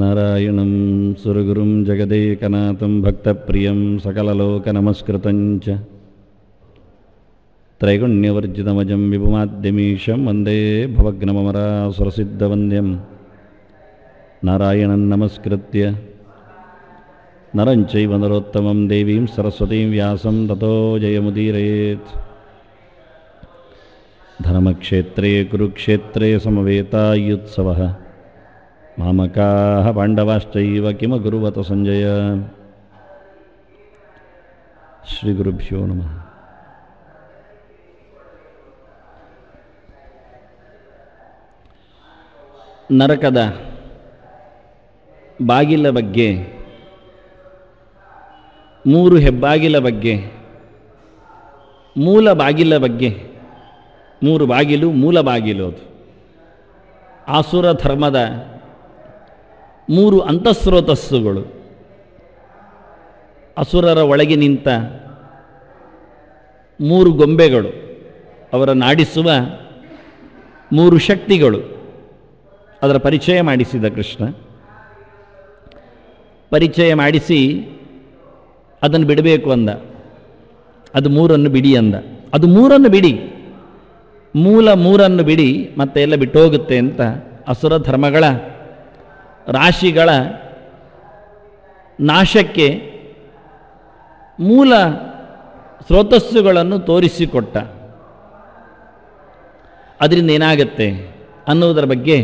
नारायणं सुरगुरुं जगदेकनाथं भक्तप्रियं सकलोकनमस्कृतं च त्रैगुण्यवर्जितमजं विपुमाद्यमीशं वन्दे भवनमरा सुरसिद्धवन्द्यं नारायणं नमस्कृत्य नरञ्चैवत्तमं देवीं सरस्वतीं व्यासं ततो जयमुदीरयेत् ಧರ್ಮಕ್ಷೇತ್ರೇ ಕುರುಕ್ಷೇತ್ರೇ ಪಾಂಡವಾಶ್ಚವ ಕಿಮ ಗುರುವತ ಸಂಜಯ ಶ್ರೀ ಗುರುಭ್ಯೋ ನಮಃ ನರಕದ ಬಾಗಿಲ ಬಗ್ಗೆ ಮೂರು ಹೆಬ್ಬಾಗಿಲ ಬಗ್ಗೆ ಮೂಲ ಬಗ್ಗೆ ಮೂರು ಬಾಗಿಲು ಮೂಲ ಬಾಗಿಲು ಅದು ಆಸುರ ಧರ್ಮದ ಮೂರು ಅಂತಃಸ್ರೋತಸ್ಸುಗಳು ಅಸುರರ ಒಳಗೆ ನಿಂತ ಮೂರು ಗೊಂಬೆಗಳು ಅವರ ನಾಡಿಸುವ ಮೂರು ಶಕ್ತಿಗಳು ಅದರ ಪರಿಚಯ ಮಾಡಿಸಿದ ಕೃಷ್ಣ ಪರಿಚಯ ಮಾಡಿಸಿ ಅದನ್ನು ಬಿಡಬೇಕು ಅಂದ ಅದು ಮೂರನ್ನು ಬಿಡಿ ಅಂದ ಅದು ಮೂರನ್ನು ಬಿಡಿ ಮೂಲ ಮೂರನ್ನು ಬಿಡಿ ಮತ್ತೆ ಎಲ್ಲ ಬಿಟ್ಟೋಗುತ್ತೆ ಅಂತ ಅಸುರ ಧರ್ಮಗಳ ರಾಶಿಗಳ ನಾಶಕ್ಕೆ ಮೂಲ ಸ್ರೋತಸ್ಸುಗಳನ್ನು ತೋರಿಸಿಕೊಟ್ಟ ಅದರಿಂದ ಏನಾಗುತ್ತೆ ಅನ್ನುವುದರ ಬಗ್ಗೆ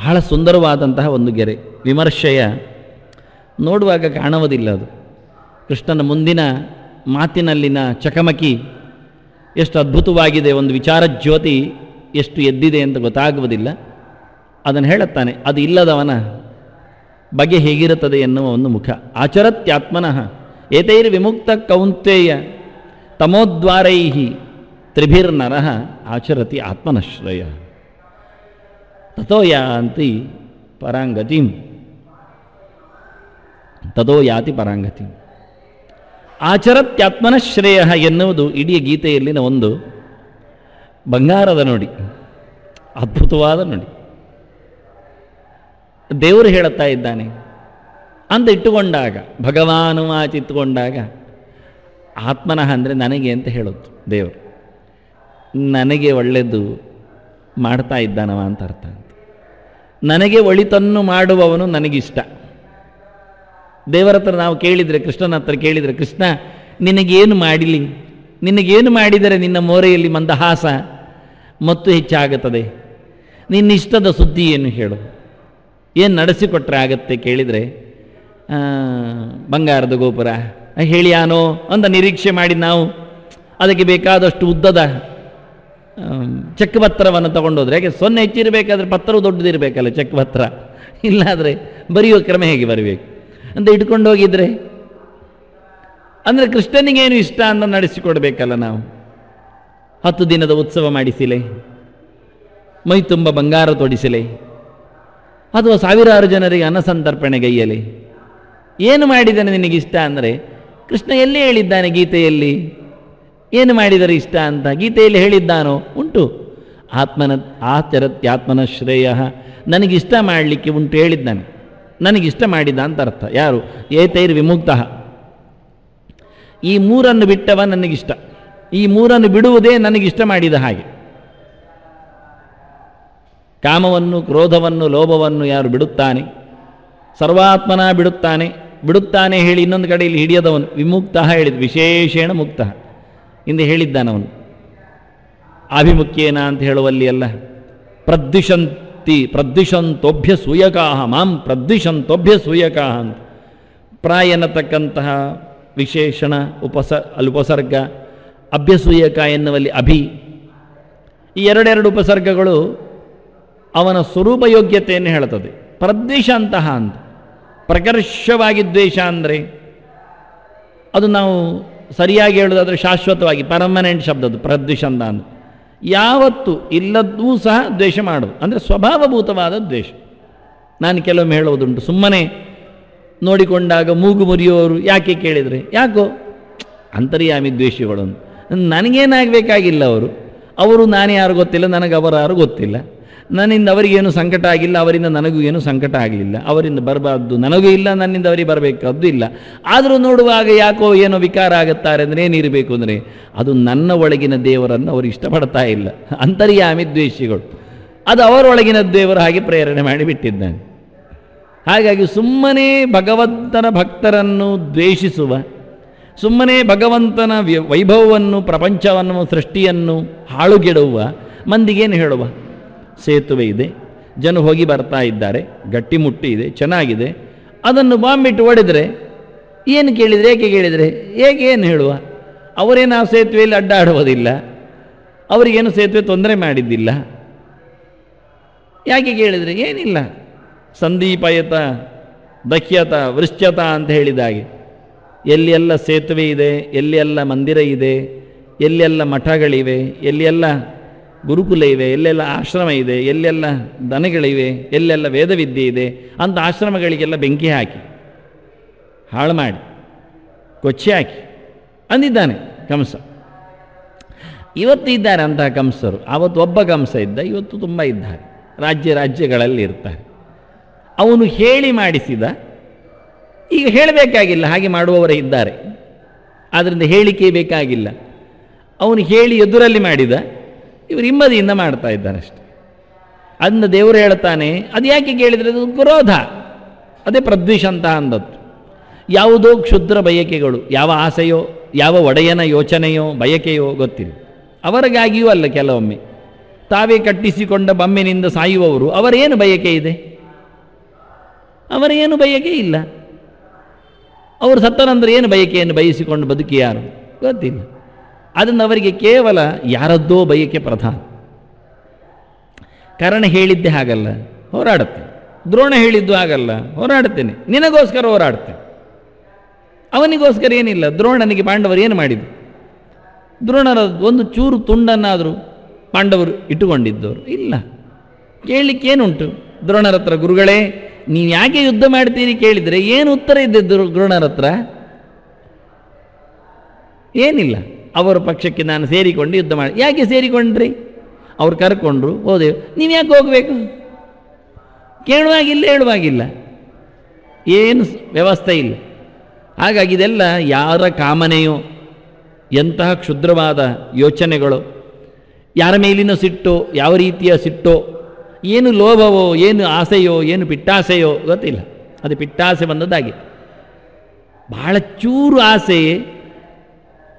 ಬಹಳ ಸುಂದರವಾದಂತಹ ಒಂದು ಗೆರೆ ವಿಮರ್ಶೆಯ ನೋಡುವಾಗ ಕಾಣುವುದಿಲ್ಲ ಅದು ಕೃಷ್ಣನ ಮುಂದಿನ ಮಾತಿನಲ್ಲಿನ ಚಕಮಕಿ ಎಷ್ಟು ಅದ್ಭುತವಾಗಿದೆ ಒಂದು ವಿಚಾರ ಜ್ಯೋತಿ ಎಷ್ಟು ಎದ್ದಿದೆ ಅಂತ ಗೊತ್ತಾಗುವುದಿಲ್ಲ ಅದನ್ನು ಹೇಳುತ್ತಾನೆ ಅದು ಇಲ್ಲದವನ ಬಗೆ ಹೇಗಿರುತ್ತದೆ ಎನ್ನುವ ಒಂದು ಮುಖ ಆಚರತ್ಯಾತ್ಮನಃ ಏತೈರ್ ವಿಮುಕ್ತ ಕೌಂತ್ಯ ತಮೋದ್ವಾರೈ ತ್ರಿಭಿರ್ನರ ಆಚರತಿ ಆತ್ಮನಶ್ರಯ ತಥೋ ಯಾಂತಿ ಪರಾಂಗತಿಂ ತಥೋ ಯಾತಿ ಪರಾಂಗತಿ ಆಚರತ್ಯಾತ್ಮನ ಶ್ರೇಯ ಎನ್ನುವುದು ಇಡೀ ಗೀತೆಯಲ್ಲಿನ ಒಂದು ಬಂಗಾರದ ನುಡಿ ಅದ್ಭುತವಾದ ನುಡಿ ದೇವರು ಹೇಳುತ್ತಾ ಇದ್ದಾನೆ ಅಂತ ಇಟ್ಟುಕೊಂಡಾಗ ಭಗವಾನು ಆಚಿತ್ತುಕೊಂಡಾಗ ಆತ್ಮನಃ ಅಂದರೆ ನನಗೆ ಅಂತ ಹೇಳೋದು ದೇವರು ನನಗೆ ಒಳ್ಳೆಯದು ಮಾಡ್ತಾ ಇದ್ದಾನವ ಅಂತ ಅರ್ಥ ನನಗೆ ಒಳಿತನ್ನು ಮಾಡುವವನು ನನಗಿಷ್ಟ ದೇವರ ಹತ್ರ ನಾವು ಕೇಳಿದರೆ ಕೃಷ್ಣನ ಹತ್ರ ಕೇಳಿದರೆ ಕೃಷ್ಣ ನಿನಗೇನು ಮಾಡಿಲಿ ನಿನಗೇನು ಮಾಡಿದರೆ ನಿನ್ನ ಮೋರೆಯಲ್ಲಿ ಮಂದಹಾಸ ಮತ್ತು ಹೆಚ್ಚಾಗುತ್ತದೆ ನಿನ್ನ ಇಷ್ಟದ ಸುದ್ದಿ ಏನು ಹೇಳು ಏನು ನಡೆಸಿಕೊಟ್ರೆ ಆಗತ್ತೆ ಕೇಳಿದರೆ ಬಂಗಾರದ ಗೋಪುರ ಹೇಳಿಯಾನೋ ಅಂತ ನಿರೀಕ್ಷೆ ಮಾಡಿ ನಾವು ಅದಕ್ಕೆ ಬೇಕಾದಷ್ಟು ಉದ್ದದ ಚೆಕ್ ಪತ್ರವನ್ನು ತಗೊಂಡೋದ್ರೆ ಯಾಕೆ ಸೊನ್ನೆ ಹೆಚ್ಚಿರಬೇಕಾದ್ರೆ ಪತ್ರವು ದೊಡ್ಡದಿರಬೇಕಲ್ಲ ಚೆಕ್ ಪತ್ರ ಇಲ್ಲಾದರೆ ಬರೆಯುವ ಕ್ರಮ ಹೇಗೆ ಬರಬೇಕು ಅಂತ ಇಟ್ಕೊಂಡೋಗಿದ್ರೆ ಅಂದರೆ ಕೃಷ್ಣನಿಗೇನು ಇಷ್ಟ ಅಂತ ನಡೆಸಿಕೊಡ್ಬೇಕಲ್ಲ ನಾವು ಹತ್ತು ದಿನದ ಉತ್ಸವ ಮಾಡಿಸಿಲೆ ಮೈ ತುಂಬ ಬಂಗಾರ ತೊಡಿಸಲೆ ಅಥವಾ ಸಾವಿರಾರು ಜನರಿಗೆ ಅನಸಂತರ್ಪಣೆಗೈಯಲೆ ಏನು ಮಾಡಿದರೆ ನಿನಗಿಷ್ಟ ಅಂದರೆ ಕೃಷ್ಣ ಎಲ್ಲಿ ಹೇಳಿದ್ದಾನೆ ಗೀತೆಯಲ್ಲಿ ಏನು ಮಾಡಿದರೆ ಇಷ್ಟ ಅಂತ ಗೀತೆಯಲ್ಲಿ ಹೇಳಿದ್ದಾನೋ ಉಂಟು ಆತ್ಮನ ಆಚರತ್ಯಾತ್ಮನ ಶ್ರೇಯ ನನಗಿಷ್ಟ ಮಾಡಲಿಕ್ಕೆ ಉಂಟು ಹೇಳಿದ್ದಾನೆ ನನಗಿಷ್ಟ ಮಾಡಿದ ಅಂತ ಅರ್ಥ ಯಾರು ಏತೈರ್ ವಿಮುಕ್ತ ಈ ಮೂರನ್ನು ಬಿಟ್ಟವ ನನಗಿಷ್ಟ ಈ ಮೂರನ್ನು ಬಿಡುವುದೇ ನನಗಿಷ್ಟ ಮಾಡಿದ ಹಾಗೆ ಕಾಮವನ್ನು ಕ್ರೋಧವನ್ನು ಲೋಭವನ್ನು ಯಾರು ಬಿಡುತ್ತಾನೆ ಸರ್ವಾತ್ಮನ ಬಿಡುತ್ತಾನೆ ಬಿಡುತ್ತಾನೆ ಹೇಳಿ ಇನ್ನೊಂದು ಕಡೆಯಲ್ಲಿ ಹಿಡಿಯದವನು ವಿಮುಕ್ತ ಹೇಳಿದ ವಿಶೇಷೇಣ ಮುಕ್ತ ಇಂದು ಹೇಳಿದ್ದಾನವನು ಆಭಿಮುಖ್ಯೇನ ಅಂತ ಹೇಳುವಲ್ಲಿ ಅಲ್ಲ ಪ್ರದ್ಯುಷನ್ ಅಸ್ತಿ ಸೂಯಕಾಹ ಮಾಂ ಪ್ರದ್ವಿಷಂತೋಭ್ಯ ಸೂಯಕಾಹ ಅಂತ ಪ್ರಾಯ ಎನ್ನತಕ್ಕಂತಹ ವಿಶೇಷಣ ಉಪಸ ಅಲ್ಲಿ ಉಪಸರ್ಗ ಅಭ್ಯಸೂಯಕ ಎನ್ನುವಲ್ಲಿ ಅಭಿ ಈ ಎರಡೆರಡು ಉಪಸರ್ಗಗಳು ಅವನ ಸ್ವರೂಪ ಯೋಗ್ಯತೆಯನ್ನು ಹೇಳುತ್ತದೆ ಪ್ರದ್ವೇಷ ಅಂತಹ ಅಂತ ಪ್ರಕರ್ಷವಾಗಿ ದ್ವೇಷ ಅಂದರೆ ಅದು ನಾವು ಸರಿಯಾಗಿ ಹೇಳೋದಾದರೆ ಶಾಶ್ವತವಾಗಿ ಪರ್ಮನೆಂಟ್ ಶಬ್ದದ್ದು ಪ್ರದ್ವಿಷಂದ ಅಂತ ಯಾವತ್ತು ಇಲ್ಲದ್ದೂ ಸಹ ದ್ವೇಷ ಮಾಡೋದು ಅಂದರೆ ಸ್ವಭಾವಭೂತವಾದ ದ್ವೇಷ ನಾನು ಕೆಲವೊಮ್ಮೆ ಹೇಳೋದುಂಟು ಸುಮ್ಮನೆ ನೋಡಿಕೊಂಡಾಗ ಮೂಗು ಮುರಿಯೋರು ಯಾಕೆ ಕೇಳಿದರೆ ಯಾಕೋ ಅಂತರ್ಯಾಮಿ ದ್ವೇಷಿಗಳನ್ನು ನನಗೇನಾಗಬೇಕಾಗಿಲ್ಲ ಅವರು ಅವರು ನಾನು ಯಾರು ಗೊತ್ತಿಲ್ಲ ನನಗೆ ಅವರಾರು ಗೊತ್ತಿಲ್ಲ ನನ್ನಿಂದ ಅವರಿಗೇನು ಸಂಕಟ ಆಗಿಲ್ಲ ಅವರಿಂದ ನನಗೂ ಏನು ಸಂಕಟ ಆಗಲಿಲ್ಲ ಅವರಿಂದ ಬರಬಾರ್ದು ನನಗೂ ಇಲ್ಲ ನನ್ನಿಂದ ಅವರಿಗೆ ಬರಬೇಕಾದ್ದು ಇಲ್ಲ ಆದರೂ ನೋಡುವಾಗ ಯಾಕೋ ಏನೋ ವಿಕಾರ ಆಗುತ್ತಾರೆ ಅಂದರೆ ಏನಿರಬೇಕು ಅಂದರೆ ಅದು ನನ್ನ ಒಳಗಿನ ದೇವರನ್ನು ಅವರು ಇಷ್ಟಪಡ್ತಾ ಇಲ್ಲ ಅಂತರ್ಯಾಮಿ ದ್ವೇಷಿಗಳು ಅದು ಅವರೊಳಗಿನ ದೇವರು ಹಾಗೆ ಪ್ರೇರಣೆ ಮಾಡಿಬಿಟ್ಟಿದ್ದಾನೆ ಹಾಗಾಗಿ ಸುಮ್ಮನೆ ಭಗವಂತನ ಭಕ್ತರನ್ನು ದ್ವೇಷಿಸುವ ಸುಮ್ಮನೆ ಭಗವಂತನ ವೈಭವವನ್ನು ಪ್ರಪಂಚವನ್ನು ಸೃಷ್ಟಿಯನ್ನು ಹಾಳುಗೆಡುವ ಮಂದಿಗೇನು ಹೇಳುವ ಸೇತುವೆ ಇದೆ ಜನ ಹೋಗಿ ಬರ್ತಾ ಇದ್ದಾರೆ ಗಟ್ಟಿಮುಟ್ಟಿ ಇದೆ ಚೆನ್ನಾಗಿದೆ ಅದನ್ನು ಬಾಂಬಿಟ್ಟು ಹೊಡೆದರೆ ಏನು ಕೇಳಿದರೆ ಏಕೆ ಕೇಳಿದರೆ ಏಕೆ ಏನು ಹೇಳುವ ಅವರೇನು ಆ ಸೇತುವೆಯಲ್ಲಿ ಅಡ್ಡಾಡುವುದಿಲ್ಲ ಅವರಿಗೇನು ಸೇತುವೆ ತೊಂದರೆ ಮಾಡಿದ್ದಿಲ್ಲ ಯಾಕೆ ಕೇಳಿದರೆ ಏನಿಲ್ಲ ಸಂದೀಪಯತ ದಖ್ಯತ ವೃಶ್ಯತ ಅಂತ ಹೇಳಿದಾಗೆ ಎಲ್ಲಿ ಎಲ್ಲ ಸೇತುವೆ ಇದೆ ಎಲ್ಲಿ ಎಲ್ಲ ಮಂದಿರ ಇದೆ ಎಲ್ಲೆಲ್ಲ ಮಠಗಳಿವೆ ಎಲ್ಲಿ ಎಲ್ಲ ಗುರುಕುಲ ಇವೆ ಎಲ್ಲೆಲ್ಲ ಆಶ್ರಮ ಇದೆ ಎಲ್ಲೆಲ್ಲ ದನಗಳಿವೆ ಎಲ್ಲೆಲ್ಲ ವೇದವಿದ್ಯೆ ಇದೆ ಅಂಥ ಆಶ್ರಮಗಳಿಗೆಲ್ಲ ಬೆಂಕಿ ಹಾಕಿ ಹಾಳು ಮಾಡಿ ಕೊಚ್ಚಿ ಹಾಕಿ ಅಂದಿದ್ದಾನೆ ಕಂಸ ಇವತ್ತು ಇದ್ದಾರೆ ಅಂತಹ ಕಂಸರು ಆವತ್ತು ಒಬ್ಬ ಕಂಸ ಇದ್ದ ಇವತ್ತು ತುಂಬ ಇದ್ದಾರೆ ರಾಜ್ಯ ರಾಜ್ಯಗಳಲ್ಲಿ ಇರ್ತಾರೆ ಅವನು ಹೇಳಿ ಮಾಡಿಸಿದ ಈಗ ಹೇಳಬೇಕಾಗಿಲ್ಲ ಹಾಗೆ ಮಾಡುವವರೇ ಇದ್ದಾರೆ ಆದ್ದರಿಂದ ಹೇಳಿಕೆ ಬೇಕಾಗಿಲ್ಲ ಅವನು ಹೇಳಿ ಎದುರಲ್ಲಿ ಮಾಡಿದ ಇವರು ಹಿಮ್ಮದಿಯಿಂದ ಮಾಡ್ತಾ ಇದ್ದಾನಷ್ಟೆ ಅದನ್ನ ದೇವರು ಹೇಳ್ತಾನೆ ಅದು ಯಾಕೆ ಕೇಳಿದರೆ ಅದು ಕ್ರೋಧ ಅದೇ ಪ್ರದ್ವಿಷಂತ ಅಂತ ಅಂದದ್ದು ಯಾವುದೋ ಕ್ಷುದ್ರ ಬಯಕೆಗಳು ಯಾವ ಆಸೆಯೋ ಯಾವ ಒಡೆಯನ ಯೋಚನೆಯೋ ಬಯಕೆಯೋ ಗೊತ್ತಿಲ್ಲ ಅವರಿಗಾಗಿಯೂ ಅಲ್ಲ ಕೆಲವೊಮ್ಮೆ ತಾವೇ ಕಟ್ಟಿಸಿಕೊಂಡ ಬಮ್ಮಿನಿಂದ ಸಾಯುವವರು ಅವರೇನು ಬಯಕೆ ಇದೆ ಅವರೇನು ಬಯಕೆ ಇಲ್ಲ ಅವರು ಸತ್ತನಂದ್ರೆ ಏನು ಬಯಕೆಯನ್ನು ಬಯಸಿಕೊಂಡು ಬದುಕಿ ಯಾರು ಗೊತ್ತಿಲ್ಲ ಅದನ್ನು ಅವರಿಗೆ ಕೇವಲ ಯಾರದ್ದೋ ಬಯಕೆ ಪ್ರಧಾನ ಕರಣ ಹೇಳಿದ್ದೆ ಹಾಗಲ್ಲ ಹೋರಾಡುತ್ತೆ ದ್ರೋಣ ಹೇಳಿದ್ದು ಹಾಗಲ್ಲ ಹೋರಾಡ್ತೇನೆ ನಿನಗೋಸ್ಕರ ಹೋರಾಡ್ತೇನೆ ಅವನಿಗೋಸ್ಕರ ಏನಿಲ್ಲ ದ್ರೋಣನಿಗೆ ಪಾಂಡವರು ಏನು ಮಾಡಿದ್ರು ದ್ರೋಣರ ಒಂದು ಚೂರು ತುಂಡನ್ನಾದರೂ ಪಾಂಡವರು ಇಟ್ಟುಕೊಂಡಿದ್ದವರು ಇಲ್ಲ ಕೇಳಲಿಕ್ಕೇನುಂಟು ದ್ರೋಣರ ಹತ್ರ ಗುರುಗಳೇ ನೀವು ಯಾಕೆ ಯುದ್ಧ ಮಾಡ್ತೀರಿ ಕೇಳಿದರೆ ಏನು ಉತ್ತರ ಇದೆ ದ್ರೋಣರ ಹತ್ರ ಏನಿಲ್ಲ ಅವರ ಪಕ್ಷಕ್ಕೆ ನಾನು ಸೇರಿಕೊಂಡು ಯುದ್ಧ ಮಾಡಿ ಯಾಕೆ ಸೇರಿಕೊಂಡ್ರಿ ಅವ್ರು ಕರ್ಕೊಂಡ್ರು ಹೋದೆವು ನೀವು ಯಾಕೆ ಹೋಗಬೇಕು ಕೇಳುವಾಗಿಲ್ಲ ಹೇಳುವಾಗಿಲ್ಲ ಏನು ವ್ಯವಸ್ಥೆ ಇಲ್ಲ ಹಾಗಾಗಿ ಇದೆಲ್ಲ ಯಾರ ಕಾಮನೆಯೋ ಎಂತಹ ಕ್ಷುದ್ರವಾದ ಯೋಚನೆಗಳು ಯಾರ ಮೇಲಿನ ಸಿಟ್ಟು ಯಾವ ರೀತಿಯ ಸಿಟ್ಟೋ ಏನು ಲೋಭವೋ ಏನು ಆಸೆಯೋ ಏನು ಪಿಟ್ಟಾಸೆಯೋ ಗೊತ್ತಿಲ್ಲ ಅದು ಪಿಟ್ಟಾಸೆ ಬಂದದ್ದಾಗಿ ಬಹಳ ಚೂರು ಆಸೆ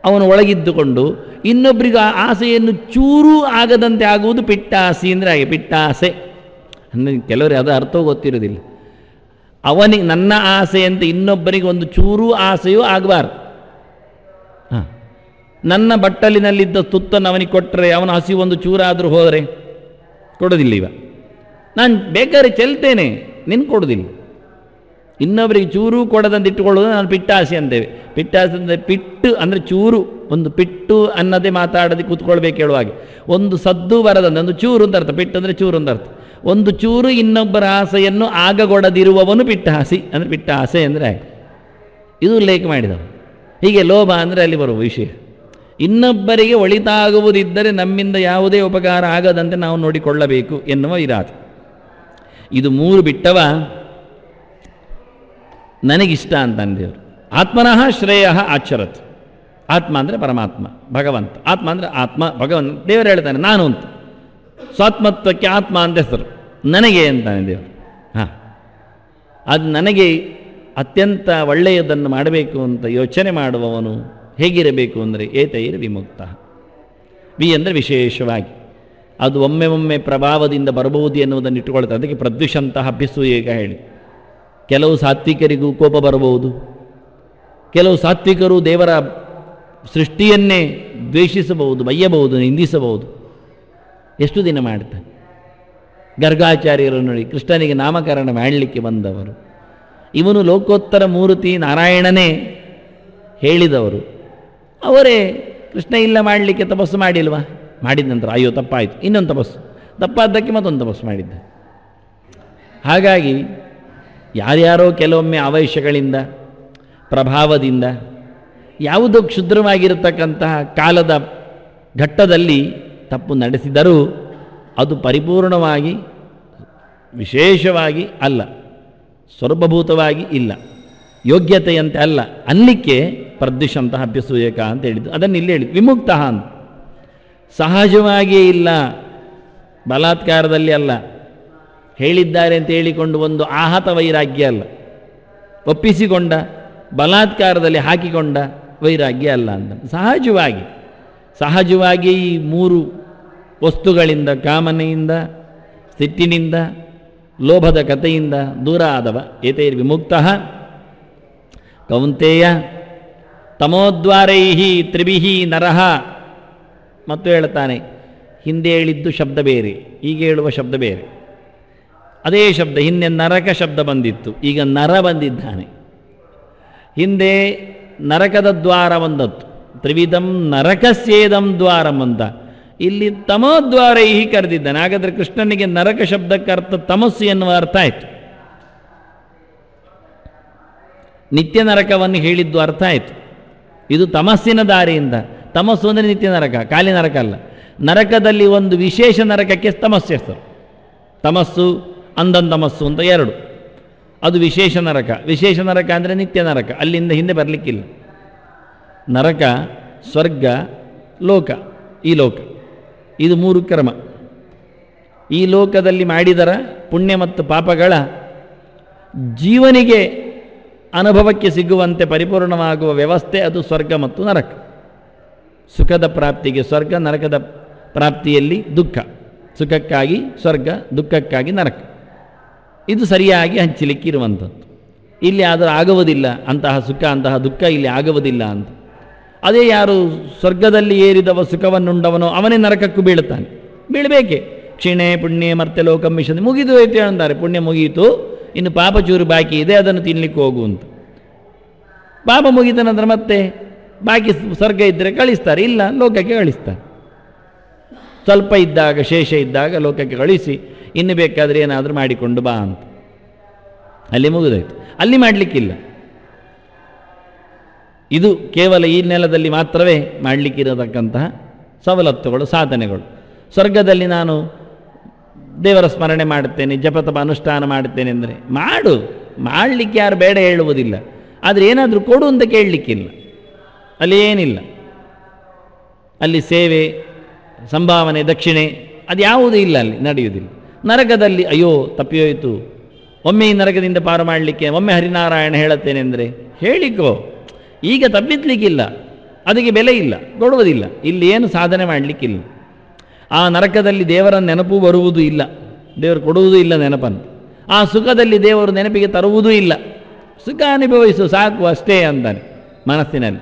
ಅವನು ಒಳಗಿದ್ದುಕೊಂಡು ಇನ್ನೊಬ್ಬರಿಗೆ ಆಸೆಯನ್ನು ಚೂರೂ ಆಗದಂತೆ ಆಗುವುದು ಆಸೆ ಅಂದರೆ ಹಾಗೆ ಆಸೆ ಅಂದರೆ ಕೆಲವರಿಗೆ ಅದು ಅರ್ಥವೂ ಗೊತ್ತಿರೋದಿಲ್ಲ ಅವನಿಗೆ ನನ್ನ ಆಸೆ ಅಂತ ಇನ್ನೊಬ್ಬರಿಗೆ ಒಂದು ಚೂರೂ ಆಸೆಯೂ ಆಗಬಾರ್ದು ಹಾಂ ನನ್ನ ಬಟ್ಟಲಿನಲ್ಲಿದ್ದ ತುತ್ತನ್ನು ಅವನಿಗೆ ಕೊಟ್ಟರೆ ಅವನ ಹಸಿ ಒಂದು ಚೂರಾದರೂ ಹೋದರೆ ಕೊಡೋದಿಲ್ಲ ಇವ ನಾನು ಬೇಕಾದ್ರೆ ಚೆಲ್ತೇನೆ ನಿನ್ನ ಕೊಡೋದಿಲ್ಲ ಇನ್ನೊಬ್ಬರಿಗೆ ಚೂರು ಕೊಡದಂತೆ ಇಟ್ಟುಕೊಳ್ಳೋದು ನಾನು ಪಿಟ್ಟಾಸಿ ಅಂತೇವೆ ಪಿಟ್ಟಾಸೆ ಅಂದರೆ ಪಿಟ್ಟು ಅಂದರೆ ಚೂರು ಒಂದು ಪಿಟ್ಟು ಅನ್ನದೇ ಮಾತಾಡದೆ ಕೂತ್ಕೊಳ್ಬೇಕು ಹೇಳುವಾಗೆ ಒಂದು ಸದ್ದು ಬರದಂತೆ ಒಂದು ಚೂರು ಅಂತ ಅರ್ಥ ಪಿಟ್ಟು ಅಂದರೆ ಚೂರು ಅಂತ ಅರ್ಥ ಒಂದು ಚೂರು ಇನ್ನೊಬ್ಬರ ಆಸೆಯನ್ನು ಆಗಗೊಡದಿರುವವನು ಪಿಟ್ಟಾಸಿ ಅಂದರೆ ಪಿಟ್ಟ ಆಸೆ ಅಂದರೆ ಇದು ಉಲ್ಲೇಖ ಮಾಡಿದವು ಹೀಗೆ ಲೋಭ ಅಂದರೆ ಅಲ್ಲಿ ಬರುವ ವಿಷಯ ಇನ್ನೊಬ್ಬರಿಗೆ ಒಳಿತಾಗುವುದಿದ್ದರೆ ನಮ್ಮಿಂದ ಯಾವುದೇ ಉಪಕಾರ ಆಗದಂತೆ ನಾವು ನೋಡಿಕೊಳ್ಳಬೇಕು ಎನ್ನುವ ಇರಾದ ಇದು ಮೂರು ಬಿಟ್ಟವ ನನಗಿಷ್ಟ ಅಂತಾನೆ ದೇವರು ಆತ್ಮನಃ ಶ್ರೇಯ ಆಚರತ್ ಆತ್ಮ ಅಂದರೆ ಪರಮಾತ್ಮ ಭಗವಂತ ಆತ್ಮ ಅಂದರೆ ಆತ್ಮ ಭಗವಂತ ದೇವರು ಹೇಳ್ತಾನೆ ನಾನು ಅಂತ ಸ್ವಾತ್ಮತ್ವಕ್ಕೆ ಆತ್ಮ ಅಂತ ಹೆಸರು ನನಗೆ ಅಂತಾನೆ ದೇವರು ಹಾಂ ಅದು ನನಗೆ ಅತ್ಯಂತ ಒಳ್ಳೆಯದನ್ನು ಮಾಡಬೇಕು ಅಂತ ಯೋಚನೆ ಮಾಡುವವನು ಹೇಗಿರಬೇಕು ಅಂದರೆ ಏತೈರ್ ವಿಮುಕ್ತ ವಿ ಅಂದರೆ ವಿಶೇಷವಾಗಿ ಅದು ಒಮ್ಮೆ ಒಮ್ಮೆ ಪ್ರಭಾವದಿಂದ ಬರಬಹುದು ಎನ್ನುವುದನ್ನು ಇಟ್ಟುಕೊಳ್ತಾರೆ ಅದಕ್ಕೆ ಪ್ರದ್ವಿಷಂತಹ ಅಭ್ಯಸು ಈಗ ಹೇಳಿ ಕೆಲವು ಸಾತ್ವಿಕರಿಗೂ ಕೋಪ ಬರಬಹುದು ಕೆಲವು ಸಾತ್ವಿಕರು ದೇವರ ಸೃಷ್ಟಿಯನ್ನೇ ದ್ವೇಷಿಸಬಹುದು ಬಯ್ಯಬಹುದು ನಿಂದಿಸಬಹುದು ಎಷ್ಟು ದಿನ ಮಾಡ್ತಾನೆ ಗರ್ಗಾಚಾರ್ಯರು ನೋಡಿ ಕೃಷ್ಣನಿಗೆ ನಾಮಕರಣ ಮಾಡಲಿಕ್ಕೆ ಬಂದವರು ಇವನು ಲೋಕೋತ್ತರ ಮೂರ್ತಿ ನಾರಾಯಣನೇ ಹೇಳಿದವರು ಅವರೇ ಕೃಷ್ಣ ಇಲ್ಲ ಮಾಡಲಿಕ್ಕೆ ತಪಸ್ಸು ಮಾಡಿಲ್ವಾ ಮಾಡಿದ ನಂತರ ಅಯ್ಯೋ ತಪ್ಪಾಯಿತು ಇನ್ನೊಂದು ತಪಸ್ಸು ತಪ್ಪಾದ್ದಕ್ಕೆ ಮತ್ತೊಂದು ತಪಸ್ಸು ಮಾಡಿದ್ದ ಹಾಗಾಗಿ ಯಾರ್ಯಾರೋ ಕೆಲವೊಮ್ಮೆ ಅವೇಶಗಳಿಂದ ಪ್ರಭಾವದಿಂದ ಯಾವುದೋ ಕ್ಷುದ್ರವಾಗಿರತಕ್ಕಂತಹ ಕಾಲದ ಘಟ್ಟದಲ್ಲಿ ತಪ್ಪು ನಡೆಸಿದರೂ ಅದು ಪರಿಪೂರ್ಣವಾಗಿ ವಿಶೇಷವಾಗಿ ಅಲ್ಲ ಸ್ವರೂಪಭೂತವಾಗಿ ಇಲ್ಲ ಯೋಗ್ಯತೆಯಂತೆ ಅಲ್ಲ ಅಲ್ಲಿಕ್ಕೆ ಪ್ರದ್ವಿಷಂತಹ ಅಭ್ಯಸೂಯಕ ಅಂತ ಹೇಳಿದ್ದು ಅದನ್ನು ಇಲ್ಲಿ ಹೇಳಿದ್ದು ವಿಮುಕ್ತ ಅಂತ ಸಹಜವಾಗಿಯೇ ಇಲ್ಲ ಬಲಾತ್ಕಾರದಲ್ಲಿ ಅಲ್ಲ ಹೇಳಿದ್ದಾರೆ ಅಂತ ಹೇಳಿಕೊಂಡು ಒಂದು ಆಹತ ವೈರಾಗ್ಯ ಅಲ್ಲ ಒಪ್ಪಿಸಿಕೊಂಡ ಬಲಾತ್ಕಾರದಲ್ಲಿ ಹಾಕಿಕೊಂಡ ವೈರಾಗ್ಯ ಅಲ್ಲ ಅಂತ ಸಹಜವಾಗಿ ಸಹಜವಾಗಿ ಈ ಮೂರು ವಸ್ತುಗಳಿಂದ ಕಾಮನೆಯಿಂದ ಸಿಟ್ಟಿನಿಂದ ಲೋಭದ ಕಥೆಯಿಂದ ದೂರ ಆದವ ಏತೈರ್ ವಿಮುಕ್ತ ಕೌಂತೆಯ ತಮೋದ್ವಾರೈಹಿ ತ್ರಿವಿಹಿ ನರಹ ಮತ್ತು ಹೇಳ್ತಾನೆ ಹಿಂದೆ ಹೇಳಿದ್ದು ಶಬ್ದ ಬೇರೆ ಈಗ ಹೇಳುವ ಶಬ್ದ ಬೇರೆ ಅದೇ ಶಬ್ದ ಹಿಂದೆ ನರಕ ಶಬ್ದ ಬಂದಿತ್ತು ಈಗ ನರ ಬಂದಿದ್ದಾನೆ ಹಿಂದೆ ನರಕದ ದ್ವಾರ ಬಂದತ್ತು ತ್ರಿವಿಧಂ ನರಕಸ್ಯೇದಂ ದ್ವಾರಂ ಅಂತ ಇಲ್ಲಿ ಈ ಕರೆದಿದ್ದಾನೆ ಹಾಗಾದರೆ ಕೃಷ್ಣನಿಗೆ ನರಕ ಅರ್ಥ ತಮಸ್ಸು ಎನ್ನುವ ಅರ್ಥ ಆಯಿತು ನಿತ್ಯ ನರಕವನ್ನು ಹೇಳಿದ್ದು ಅರ್ಥ ಆಯಿತು ಇದು ತಮಸ್ಸಿನ ದಾರಿಯಿಂದ ತಮಸ್ಸು ಅಂದರೆ ನಿತ್ಯ ನರಕ ಖಾಲಿ ನರಕ ಅಲ್ಲ ನರಕದಲ್ಲಿ ಒಂದು ವಿಶೇಷ ನರಕಕ್ಕೆ ತಮಸ್ಸು ಹೆಸರು ತಮಸ್ಸು ಅಂಧಂಧಮಸ್ಸು ಅಂತ ಎರಡು ಅದು ವಿಶೇಷ ನರಕ ವಿಶೇಷ ನರಕ ಅಂದರೆ ನಿತ್ಯ ನರಕ ಅಲ್ಲಿಂದ ಹಿಂದೆ ಬರಲಿಕ್ಕಿಲ್ಲ ನರಕ ಸ್ವರ್ಗ ಲೋಕ ಈ ಲೋಕ ಇದು ಮೂರು ಕ್ರಮ ಈ ಲೋಕದಲ್ಲಿ ಮಾಡಿದರ ಪುಣ್ಯ ಮತ್ತು ಪಾಪಗಳ ಜೀವನಿಗೆ ಅನುಭವಕ್ಕೆ ಸಿಗುವಂತೆ ಪರಿಪೂರ್ಣವಾಗುವ ವ್ಯವಸ್ಥೆ ಅದು ಸ್ವರ್ಗ ಮತ್ತು ನರಕ ಸುಖದ ಪ್ರಾಪ್ತಿಗೆ ಸ್ವರ್ಗ ನರಕದ ಪ್ರಾಪ್ತಿಯಲ್ಲಿ ದುಃಖ ಸುಖಕ್ಕಾಗಿ ಸ್ವರ್ಗ ದುಃಖಕ್ಕಾಗಿ ನರಕ ಇದು ಸರಿಯಾಗಿ ಹಂಚಲಿಕ್ಕೆ ಇರುವಂಥದ್ದು ಇಲ್ಲಿ ಆದರೂ ಆಗುವುದಿಲ್ಲ ಅಂತಹ ಸುಖ ಅಂತಹ ದುಃಖ ಇಲ್ಲಿ ಆಗುವುದಿಲ್ಲ ಅಂತ ಅದೇ ಯಾರು ಸ್ವರ್ಗದಲ್ಲಿ ಏರಿದವ ಸುಖವನ್ನುಂಡವನೋ ಅವನೇ ನರಕಕ್ಕೂ ಬೀಳುತ್ತಾನೆ ಬೀಳಬೇಕೆ ಕ್ಷೀಣೆ ಪುಣ್ಯ ಮತ್ತೆ ಲೋಕ ಮಿಷನ್ ಮುಗಿದು ಐತೆ ಅಂತಾರೆ ಪುಣ್ಯ ಮುಗಿಯಿತು ಇನ್ನು ಪಾಪ ಚೂರು ಬಾಕಿ ಇದೆ ಅದನ್ನು ತಿನ್ಲಿಕ್ಕೆ ಹೋಗು ಅಂತ ಪಾಪ ಮುಗಿದ ನಂತರ ಮತ್ತೆ ಬಾಕಿ ಸ್ವರ್ಗ ಇದ್ದರೆ ಕಳಿಸ್ತಾರೆ ಇಲ್ಲ ಲೋಕಕ್ಕೆ ಕಳಿಸ್ತಾರೆ ಸ್ವಲ್ಪ ಇದ್ದಾಗ ಶೇಷ ಇದ್ದಾಗ ಲೋಕಕ್ಕೆ ಕಳಿಸಿ ಇನ್ನು ಬೇಕಾದರೆ ಏನಾದರೂ ಮಾಡಿಕೊಂಡು ಬಾ ಅಂತ ಅಲ್ಲಿ ಮುಗಿದಾಯಿತು ಅಲ್ಲಿ ಮಾಡಲಿಕ್ಕಿಲ್ಲ ಇದು ಕೇವಲ ಈ ನೆಲದಲ್ಲಿ ಮಾತ್ರವೇ ಮಾಡಲಿಕ್ಕಿರತಕ್ಕಂತಹ ಸವಲತ್ತುಗಳು ಸಾಧನೆಗಳು ಸ್ವರ್ಗದಲ್ಲಿ ನಾನು ದೇವರ ಸ್ಮರಣೆ ಮಾಡುತ್ತೇನೆ ಜಪತಪ ಅನುಷ್ಠಾನ ಮಾಡುತ್ತೇನೆ ಅಂದರೆ ಮಾಡು ಮಾಡಲಿಕ್ಕೆ ಯಾರು ಬೇಡ ಹೇಳುವುದಿಲ್ಲ ಆದರೆ ಏನಾದರೂ ಕೊಡು ಅಂತ ಕೇಳಲಿಕ್ಕಿಲ್ಲ ಅಲ್ಲಿ ಏನಿಲ್ಲ ಅಲ್ಲಿ ಸೇವೆ ಸಂಭಾವನೆ ದಕ್ಷಿಣೆ ಅದು ಯಾವುದೂ ಇಲ್ಲ ಅಲ್ಲಿ ನಡೆಯುವುದಿಲ್ಲ ನರಕದಲ್ಲಿ ಅಯ್ಯೋ ತಪ್ಪಿಯೋಯಿತು ಒಮ್ಮೆ ಈ ನರಕದಿಂದ ಪಾರು ಮಾಡಲಿಕ್ಕೆ ಒಮ್ಮೆ ಹರಿನಾರಾಯಣ ಹೇಳುತ್ತೇನೆಂದರೆ ಹೇಳಿಕೋ ಈಗ ತಪ್ಪಿದ್ಲಿಕ್ಕಿಲ್ಲ ಅದಕ್ಕೆ ಬೆಲೆ ಇಲ್ಲ ಕೊಡುವುದಿಲ್ಲ ಇಲ್ಲಿ ಏನು ಸಾಧನೆ ಮಾಡಲಿಕ್ಕಿಲ್ಲ ಆ ನರಕದಲ್ಲಿ ದೇವರ ನೆನಪು ಬರುವುದೂ ಇಲ್ಲ ದೇವರು ಕೊಡುವುದೂ ಇಲ್ಲ ನೆನಪನ್ನು ಆ ಸುಖದಲ್ಲಿ ದೇವರು ನೆನಪಿಗೆ ತರುವುದೂ ಇಲ್ಲ ಸುಖ ಅನುಭವಿಸು ಸಾಕು ಅಷ್ಟೇ ಅಂತಾನೆ ಮನಸ್ಸಿನಲ್ಲಿ